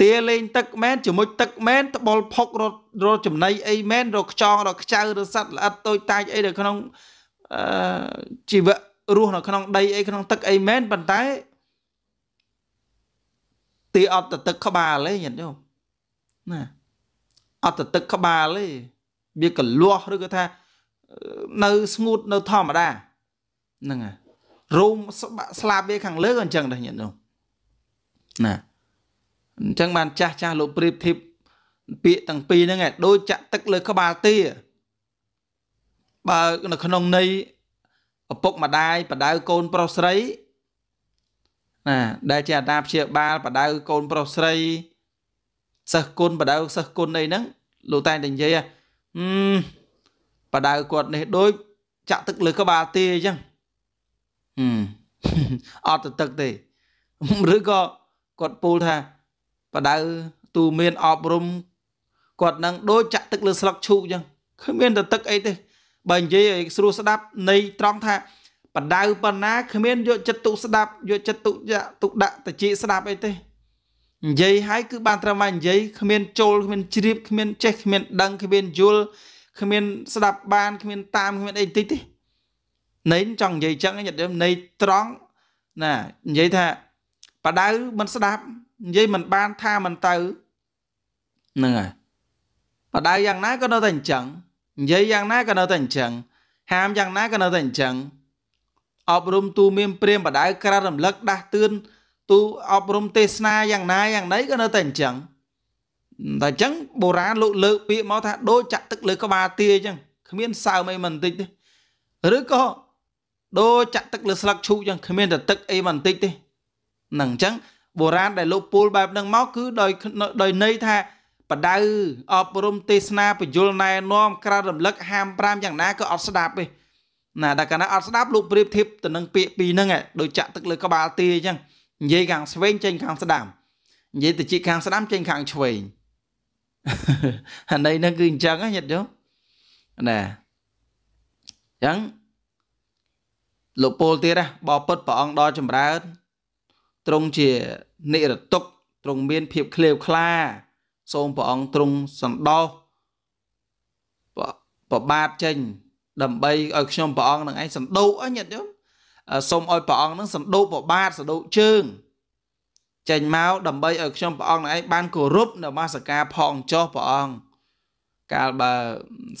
ទាលេងទឹកមែនជាមួយទឹកមែនត្បុលផុករត់រត់ចំណីអីមែនរកខ្ចង រកខ្ចៅរសัตว์ល្អិតតូចតាចអីនៅក្នុងអឺជីវៈរស់នៅក្នុងដីអីក្នុង ទឹកអីមែនប៉ុន្តែទាអត់ទៅទឹកក្បាលទេញាតិញោមណាអត់ទៅទឹកក្បាលទេវាកលាស់ឬក៏ថានៅស្ងួតនៅធម្មតាហ្នឹងហើយរោមស្លាប់វាខាងលើអញ្ចឹងដែរញាតិនោះណាអញ្ចឹងបានចាស់ចាស់លោកព្រាបធៀបពាកទាំងពីរហ្នឹងឯងដូចចាក់ទឹកលើក្បាលទាបើនៅក្នុងនៃឪពុកម្ដាយបដៅកូនប្រុសស្រីណាដែលជាអាតាព្យាបាលបដៅកូនប្រុសស្រីសិស្សគុណបដៅសិស្សគុណអីហ្នឹងលោកតែងតែនិយាយហឹមបដៅគាត់នេះដូច ចាក់ទឹកលើក្បាលទាអញ្ចឹងហឹមអត់ទៅទឹកទេ ឬក៏គាត់ពូលថាបដៅទូមានអប់រំគាត់នឹងដូចចាក់ទឹកលើស្លឹកឈូកអញ្ចឹងគ្មានទៅទឹកអីទេបើនិយាយឲ្យស្រួលស្ដាប់នៃ ត្រង់ថាបដៅប៉ុណ្ណាគ្មានយកចិត្តទុកស្ដាប់យកចិត្តទុកទុកដាក់តជាស្ដាប់អីទេនិយាយហើយគឺបានត្រឹមតែនិយាយគ្មានចូលគ្មានជ្រាបគ្មាន ចេះគ្មានដឹងគ្មានយល់គ្មាន ស្ដាប់បានគ្មានតាមគ្មានអីបន្តិចទេណេនចង់និយាយចឹងញាតិញោមនៃត្រង់ណានិយាយថាបដៅមិនស្ដាប់និយាយមិនបានថាមិនទៅហ្នឹងហើយបដៅយ៉ាងណាក៏នៅតែអញ្ចឹងនិយាយយ៉ាងណាក៏នៅតែអញ្ចឹងហាមយ៉ាងណាក៏នៅតែអញ្ចឹងអប់រំទូមានព្រាមបដៅក្រាស់រំលឹកដាស់តឿនទូអប់រំទេសនាយ៉ាងណាយ៉ាងណីក៏នៅតែអញ្ចឹងតែអញ្ចឹងបុរាណលោកលើកពាក្យមកថា ដូចចាក់ទឹកលើក្បាលទាអញ្ចឹងគ្មានសើមអីមិនតិចទេឬក៏ដូចចាក់ទឹកលើស្លឹកឈូកអញ្ចឹងគ្មានតែទឹកអីមិនតិចទេនឹងអញ្ចឹងបុរាណដែលលោកពូលបែបហ្នឹងមកគឺដោយដោយន័យថាបដៅអប់រំទេសនាបញ្យលណែនាំក្រើនរំលឹកហាម5យ៉ាងណាក៏អត់ស្ដាប់ទេណាតែកាលណាអត់ស្ដាប់លោកប្រៀបធៀបទៅនឹងពាក្យពីរហ្នឹងឯងដូចចាក់ទឹកលើក្បាលទាអញ្ចឹងនិយាយខាងស្វែងចេញខាងស្ដាំនិយាយទៅជាខាងស្ដាំចេញខាងឆ្វេងអានេះហ្នឹងគឺអញ្ចឹងញាតិយោណាអញ្ចឹងលោកពលទៀតបបពុតព្រះអង្គដល់ចម្រើនទ្រង់ជានិរតុកទ្រង់មានភាពក្លេវក្លា សូមព្រះអង្គទ្រង់សន្តោសប្របាទចេញ ដើម្បីឲ្យខ្ញុំព្រះអង្គនឹងឯងសន្តោសអញ្ចឹងសូមឲ្យព្រះអង្គនឹងសំដោកប្របាទសំដោកជើងចេញមកដើម្បីឲ្យខ្ញុំព្រះអង្គនឹងឯងបានគោរពនមស្ការផងចុះព្រះអង្គកាលបើ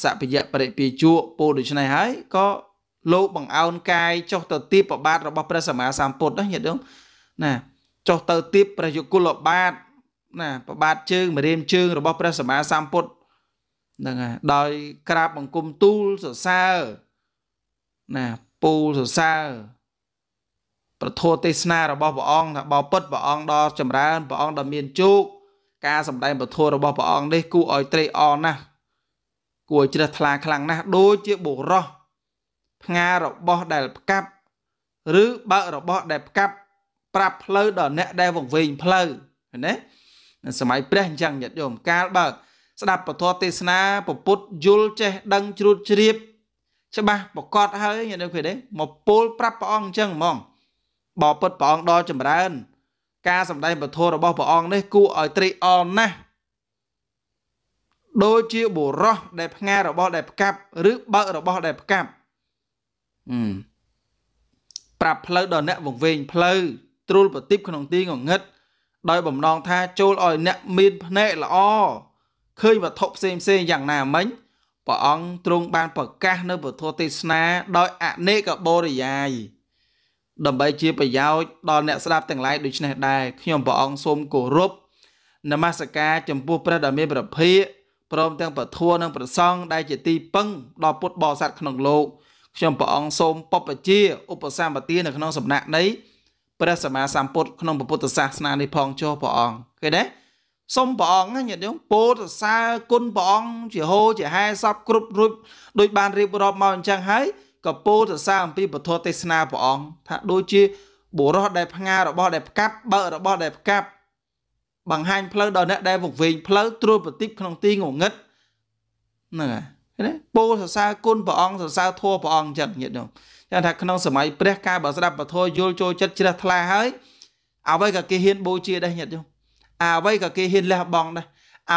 សពយៈបរិពីជក់ពោដូច្នេះហើយក៏លោកបង្អោនកាយចុះទៅទីប្របាទរបស់ព្រះសម្មាសម្ពុទ្ធណាញាតិយើងណាចុះទៅទីព្រះយុគលបាទណាប្របាទជើង មរាមជើងរបស់ព្រះសម្មាសម្ពុទ្ធហ្នឹងហើយដោយក្រាបបង្គំទូលសរសើរណាពូលសរសើរប្រធោទេសនារបស់ព្រះអង្គថាបបពុតព្រះអង្គដ៏ចម្រើនព្រះអង្គដ៏មានជោគការសម្ដែងប្រធោរបស់ព្រះអង្គនេះគួរឲ្យត្រេកអរណាស់គួរឲ្យជ្រះថ្លាខ្លាំងណាស់ដូចជាបុរសផ្ងារបស់ដែលផ្កាប់ឬបើករបស់ដែលផ្កាប់ប្រាប់ផ្លូវដល់អ្នកដែលវង្វេងផ្លូវណាសម័យព្រះអញ្ចឹងញាតិញោមកាលបើកស្ដាប់ពធទេសនាពពុទ្ធយល់ចេះដឹងជ្រួតជ្រាបច្បាស់ប្រកបហើយញាតិញោមឃើញទេមកពោលប្រាប់ព្រះអង្គអញ្ចឹងហ្មងបបពុតព្រះអង្គដ៏ចម្រើន ការសម្ដែងពធរបស់ព្រះអង្គនេះគួរឲ្យត្រេកអរណាស់ដូចជាបុរសដែលផ្ងារបស់ដែលផ្កាប់ឬបើករបស់ ដែលផ្កាប់ប្រាប់ផ្លូវដល់អ្នកវង្វេងផ្លូវត្រួលប្រទីបក្នុងទីងងឹតដោយបំណងថាចូលឲ្យអ្នកមានភ្នែកល្អឃើញវត្ថុផ្សេងផ្សេងយ៉ាងណាមិញព្រះអង្គទ្រង់បាន ប្រកាសនៅពធទេសនា ដោយអនេកបរិយាយដើម្បីជាប្រយោជន៍ដល់អ្នកស្ដាប់ទាំងឡាយដូចនេះដែរខ្ញុំព្រះអង្គសូមគោរពនមស្ការចំពោះព្រះដ៏មានប្រភពព្រម ទាំងប្រធัวនិងប្រសង់ដែលជាទីពឹង ដល់ពុទ្ធបរិស័ទក្នុងលោកខ្ញុំព្រះអង្គសូមបព្វជិឧបសម្បទានៅក្នុងសំណាក់នៃព្រះសម្មាសម្ពុទ្ធក្នុង ពុទ្ធសាសនានេះផងចុះព្រះអង្គឃើញទេសូមព្រះអង្គញាតិញោមពោទសើគុណព្រះអង្គជាហោជាហែសពគ្រប់រូបដូចបានរៀបរាប់មកអញ្ចឹងហើយក៏ពោលសរសើរអំពីពធទេសនាព្រះអង្គថាដូចជាបុរសដែលផ្ងារបស់ដែលផ្កាប់បើរបស់ដែលផ្កាប់បង្ហាញផ្លូវដល់អ្នកដែលវង្វេងផ្លូវត្រួតប្រទីបក្នុងទីងងឹតហ្នឹងហើយណាពោលសរសើរគុណព្រះអង្គសរសើរធម៌ព្រះអង្គចឹងញាតិញោមចាំថាក្នុងសម័យព្រះការបើស្ដាប់ពធយល់ចូលចិត្តជ្រះថ្លាហើយអ្វីក៏គេហ៊ានបូជាដែរញាតិញោមអ្វីក៏គេហ៊ានលះបង់ដែរ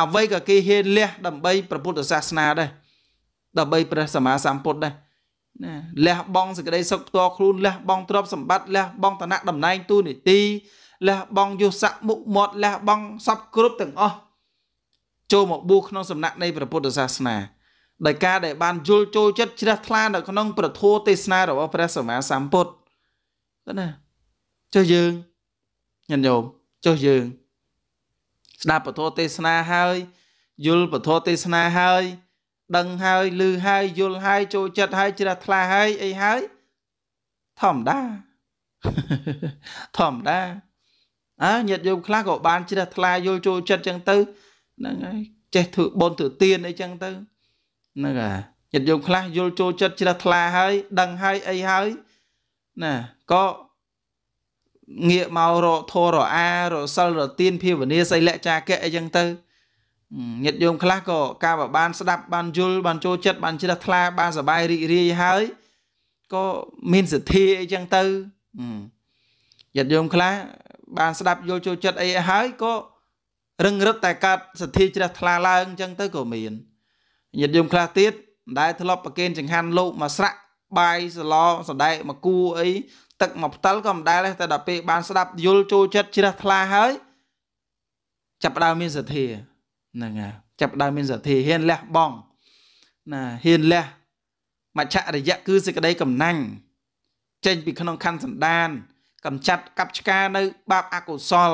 អ្វីក៏គេហ៊ានលះដើម្បីព្រះពុទ្ធសាសនាដែរដើម្បីព្រះសម្មាសម្ពុទ្ធដែរណាលះបង់សេចក្តីសុខផ្ទាល់ខ្លួនលះបង់ទ្រព្យសម្បត្តិលះបង់ឋានៈតំណែងទូនីតិលះបង់យស័កមុខមាត់លះបង់សពគ្រប់ទាំងអស់ចូលមកបួសក្នុងសំណាក់នៃព្រះពុទ្ធសាសនាដោយការដែលបានយល់ចូលចិត្តជ្រះថ្លានៅក្នុងប្រធោទេសនារបស់ព្រះសម្មាសម្ពុទ្ធណាចុះយើងញាតិញោមចុះយើង ស្ដាប់ពធទេសនាហើយយល់ពធទេសនាហើយដឹងហើយឮហើយយល់ហើយ ចូលចិត្តហើយជ្រះថ្លាហើយអីហើយធម្មតាធម្មតាអើញាតិយោមខ្លះក៏បានជ្រះថ្លាយល់ចូលចិត្តចឹងទៅហ្នឹងហើយចេះធ្វើបុណ្យធ្វើទានអីចឹងទៅហ្នឹងហើយញាតិយោមខ្លះយល់ចូលចិត្តជ្រះថ្លាហើយ ដឹងហើយអីហើយណាក៏ងាកមករកធររអារសិលរទានភាវនាសីលៈចាកៈអីចឹងទៅញាតិញោមខ្លះក៏ការបានស្ដាប់បានយល់បានចូលចិត្តបានជ្រះថ្លា បានសบายរីករាយហើយក៏មានសទ្ធាអីចឹងទៅញាតិញោមខ្លះបានស្ដាប់យល់ចូលចិត្តអីហើយក៏រឹងរឹតតែកើតសទ្ធាជ្រះថ្លាឡើងចឹងទៅក៏មានញាតិញោមខ្លះទៀតមិនដែលធ្លាប់ប្រគេនចង្ហាន់លោកមកស្រាក់បាយសឡសដែកមកគូអីទឹកមកផ្ទិលក៏មិនដែលតែដល់ពេលបានស្ដាប់យល់ចូលចិត្តជ្រះថ្លាហើយចាប់ដើមមានសទ្ធាហ្នឹងហើយចាប់ដើមមានសទ្ធាហ៊ានលះបង់ណាហ៊ានលះមច្ឆរយៈគឺសេចក្តីកំណាញ់ចេញ ពីក្នុងខណ្ឌសណ្ដានកំចាត់កັບឆ្ការនៅ បាបអកុសល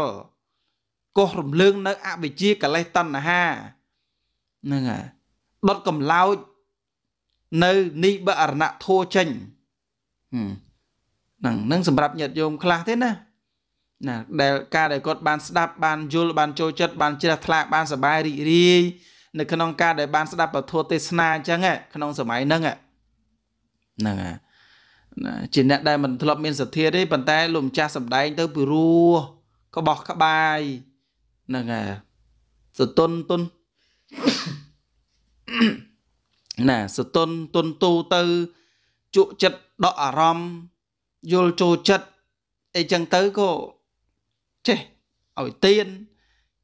កុសរំលើងនៅអវិជ្ជាកលេសតណ្ហាហ្នឹងហើយដុតកំឡោចនៅនិបអរណធោចេញហ្នឹងហ្នឹងសម្រាប់ញាតិយោមខ្លះទេណាណាដែលការដែលគាត់បានស្ដាប់បានយល់បានចូលចិត្តបានជ្រះថ្លាបានសប្បាយរីករាយនៅក្នុងការដែលបានស្ដាប់ពធទេសនាអញ្ចឹងក្នុងសម័យហ្នឹងហ្នឹងជាអ្នកដែលមិនធ្លាប់មានសទ្ធាទេប៉ុន្តែលោកម្ចាស់សម្ដែងទៅពីរោះក្បោះក្បាយហ្នឹងហើយសតុនតុនណាសតុនតុនទូទៅជក់ចិត្តដកអារម្មណ៍យល់ចូលចិត្តអីចឹងទៅក៏ចេះឲ្យទៀន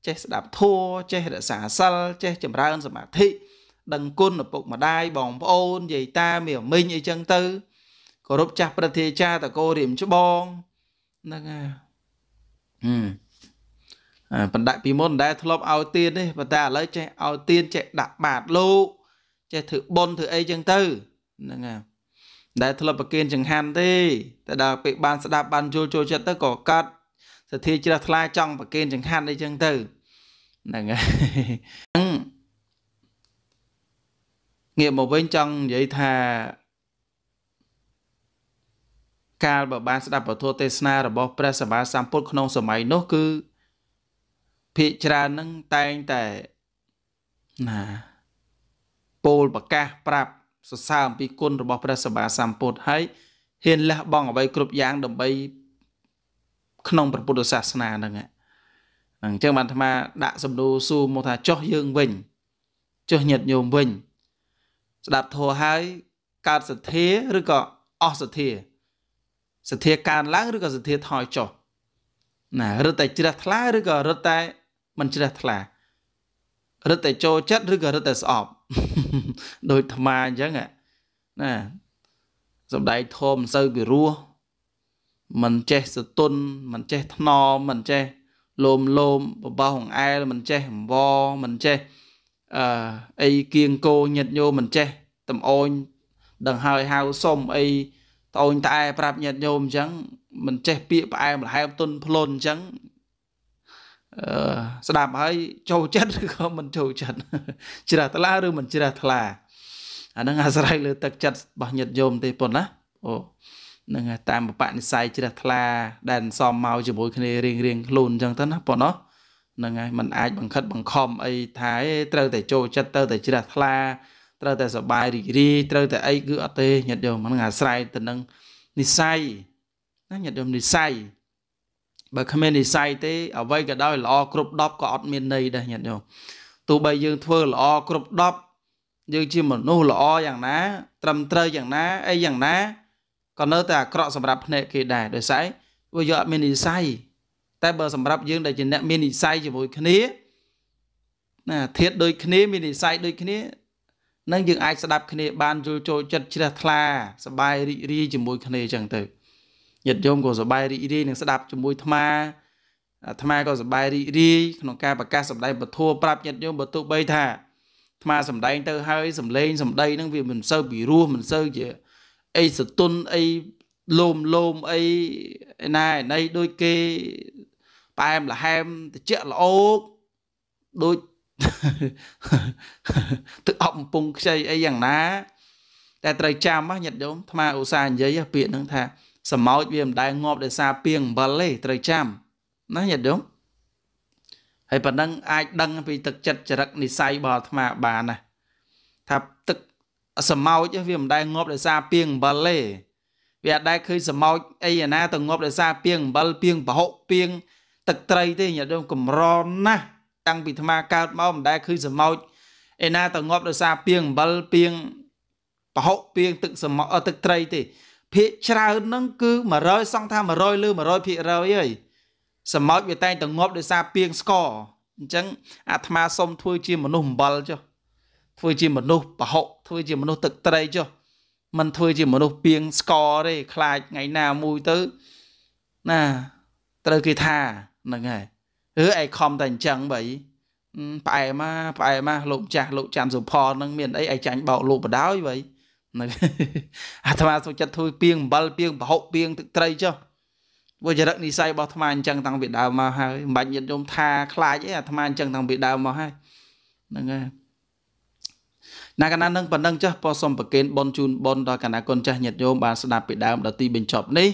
ចេះស្ដាប់ធัวចេះរក្សាសិលចេះចម្រើនសមាធិដឹងគុណឪពុកម្ដាយបងប្អូនយាយតាមីមីងអីចឹងទៅគោរពចាស់ប្រតិចាតកោរៀមច្បងហ្នឹងហើយហឹមបណ្ដាក់ពីមុនដែលធ្លាប់ឲ្យទៀននេះប៉ុន្តែឥឡូវចេះឲ្យទៀនចេះដាក់បាតលោកចេះធ្វើបុណ្យធ្វើអីចឹងទៅហ្នឹងហើយដែលធ្លាប់ប្រគិនចង្ហាន់ទេតែដល់ពេលបានស្ដាប់បានយល់ចូលចិត្តទៅក៏កាត់សទ្ធាជ្រះថ្លាចង់ប្រគេន ចង្ហាន់អីចឹងទៅហ្នឹងហើយងាកមកវិញចង់និយាយថាកាលបើបានស្ដាប់ពធទេសនារបស់ព្រះសម្មាសម្ពុទ្ធក្នុង សម័យនោះគឺភិកច្រើននឹងតែងតែណាពោលប្រកាស ប្រាប់សរសើរអំពីគុណរបស់ព្រះសម្មាសម្ពុទ្ធហើយហ៊ានលះបង់អ្វីគ្រប់យ៉ាងដើម្បីក្នុងព្រះពុទ្ធសាសនាហ្នឹងហ្នឹងអញ្ចឹងបានអាត្មាដាក់សំណួរសួរមកថាចោះយើងវិញចោះញាតញោមវិញ ស្ដាប់ធម៌ហើយកើតសទ្ធាឬក៏អស់សទ្ធាសទ្ធាកើនឡើងឬក៏សទ្ធាថយចុះណារឹតតែជ្រះថ្លាឬក៏រឹតតែមិនជ្រះថ្លារឹតតែចូលចិត្តឬក៏រឹតតែស្អប់ដូចថ្មអញ្ចឹងណាសំដែងធមមិនសូវពីរោះមិនចេះសទុនមិនចេះថ្នមមិនចេះលោមលោមបបោសអង្អែលមិនចេះអង្វមិនចេះអឺអីគៀងគោញាតញោមិនចេះតំអូនដឹងហើយហៅសុំអីត្អូនត្អែប្រាប់ញាតញោមអញ្ចឹងមិនចេះពាកផ្អែមលហែមទុន ផ្លន់អញ្ចឹងអឺស្ដាប់ហើយចូលចិត្តឬក៏មិនចូលចិត្តជ្រះថ្លាឬមិនជ្រះថ្លាអាហ្នឹងអាស្រ័យលើទឹកចិត្តរបស់ញាតញោមទេប៉ុណ្ណាអូនឹងតាមបបនិស័យជ្រះថ្លាដែលសំមកជាមួយគ្នារៀងរៀងខ្លួនអញ្ចឹងទៅណាប៉ុណ្ណោះហ្នឹងហើយมันអាចបង្ខិតបង្ខំអីថាត្រូវតែចូលចិត្តទៅ តែជ្រះថ្លាត្រូវតែសបាយរីករាយត្រូវតែអីគឺអត់ទេញាតិយមហ្នឹងអាស្រ័យទៅនឹងនិស័យណាញាតិយមនិស័យបើគ្មាននិស័យទេអ្វីក៏ដោយល្អគ្រប់10ក៏អត់មានន័យដែរញាតិញោមទោះបីយើងធ្វើល្អគ្រប់10យើងជាមនុស្សល្អយ៉ាងណា ត្រឹមត្រូវយ៉ាងណាអីយ៉ាងណាក៏នៅតែអាក្រក់សម្រាប់ភ្នែកគេដែរដោយសារព្រោះយើងអត់មាននិស័យតែបើសម្រាប់យើងដែលជាអ្នកមាននិស័យជាមួយគ្នាណាធាតដូចគ្នាមាននិស័យដូចគ្នានឹងយើងអាចស្ដាប់គ្នាបានយល់ចូលចិត្តជ្រះថ្លាសบายរីករាយជាមួយគ្នាអញ្ចឹងទៅញាតិញោមក៏សบายរីករាយនឹងស្ដាប់ជាមួយអាត្មាអាត្មាក៏សบายរីករាយក្នុងការប្រកាសសម្ដែងពធប្រាប់ញាតិញោមបើទោះបីថាអាត្មាសម្ដែងទៅហើយសម្លេងសម្ដីនឹងវាមិនសូវពីរោះមិនសូវជាអីសតុនអីលោមលោមអីណាណៃដូចគេប៉ែមលហែមតិចល្អោកដូចទឹកអប់កំពុងខ្ចីអីយ៉ាងណា តែត្រូវចាំណាញាតិញោមអាត្មាឧស្សាហ៍និយាយពាក្យហ្នឹងថា សម្ោចវាមិនដែលងាប់ដោយសារពីងអំបិលទេត្រូវចាំណាញាតិញោមហើយប៉ណ្ណឹងអាចដឹងពីទឹកចិត្តចរិតនិស័យរបស់អាត្មាបានណាថាទឹកសមោចវាមិនដែលងាប់ដោយសារពីងអំបិលទេវាអត់ដែលឃើញសមោចអីអាណាទៅងាប់ដោយសារពីងអំបិលពីងប្រហុកពីងទឹកត្រីទេញាតិញោមកំរណាស់តាំងពីអាកើតមកមិនដែលឃើញសមោចឯណាទៅងាប់ដោយសារពីងអំបិលពីងប្រហុកពីងទឹកសមោចទឹកត្រីទេភាកច្រើនហ្នឹងគឺ100សង្ឃថា100លើ100%ហើយសមោចវាតែងតែងាប់ដោយសារពីងស្ករអញ្ចឹង អាត្មាសុំធ្វើជាមនុស្សអំបិលចុះធ្វើជាមនុស្សប្រហុកធ្វើជាមនុស្សទឹកត្រីចុះມັນធ្វើជាមនុស្សពីងស្កទេខ្លាចថ្ងៃណាមួយទៅណាត្រូវគេថាហ្នឹងហើយឬឯខំតែអញ្ចឹងបើផ្អែមកផ្អែមកលោកចាស់លោកច័ន្ទសុផលហ្នឹងមានអីឯចាញ់បោកលោកបដ ாய் បើហ្នឹងអាត្មាសុខចិត្តធ្វើពីងអំបិលពីងប្រហុកពីងទឹកត្រីចុះវចរៈនិស័យរបស់អាត្មាអញ្ចឹងតាំងពីដើមមកហើយមិនបាច់ញាតិញោមថាខ្លាចអីអាត្មាអញ្ចឹងតាំងពីដើមមកហើយហ្នឹងហើយណាកណានឹងប៉ុណ្ណឹងចាស់ពោសូមប្រគេនបនជូនបនដល់កណាគុណចាស់ញាតិញោមបានស្ដាប់ពីដើមដល់ទីបញ្ចប់នេះ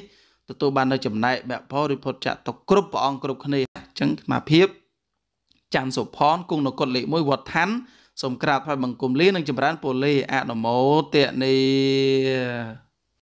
ទទួលបាននៅចំណែកមគ្គផលឬផុតចាក់ទុកគ្រប់ព្រះអង្គគ្រប់គ្នាអញ្ចឹងអាភិបច័ន្ទសុផនគង់នគរលេខ1វត្តឋានសូមក្រាបថ្វាយបង្គំលានិងចម្រើនពលលេអនុមោទនី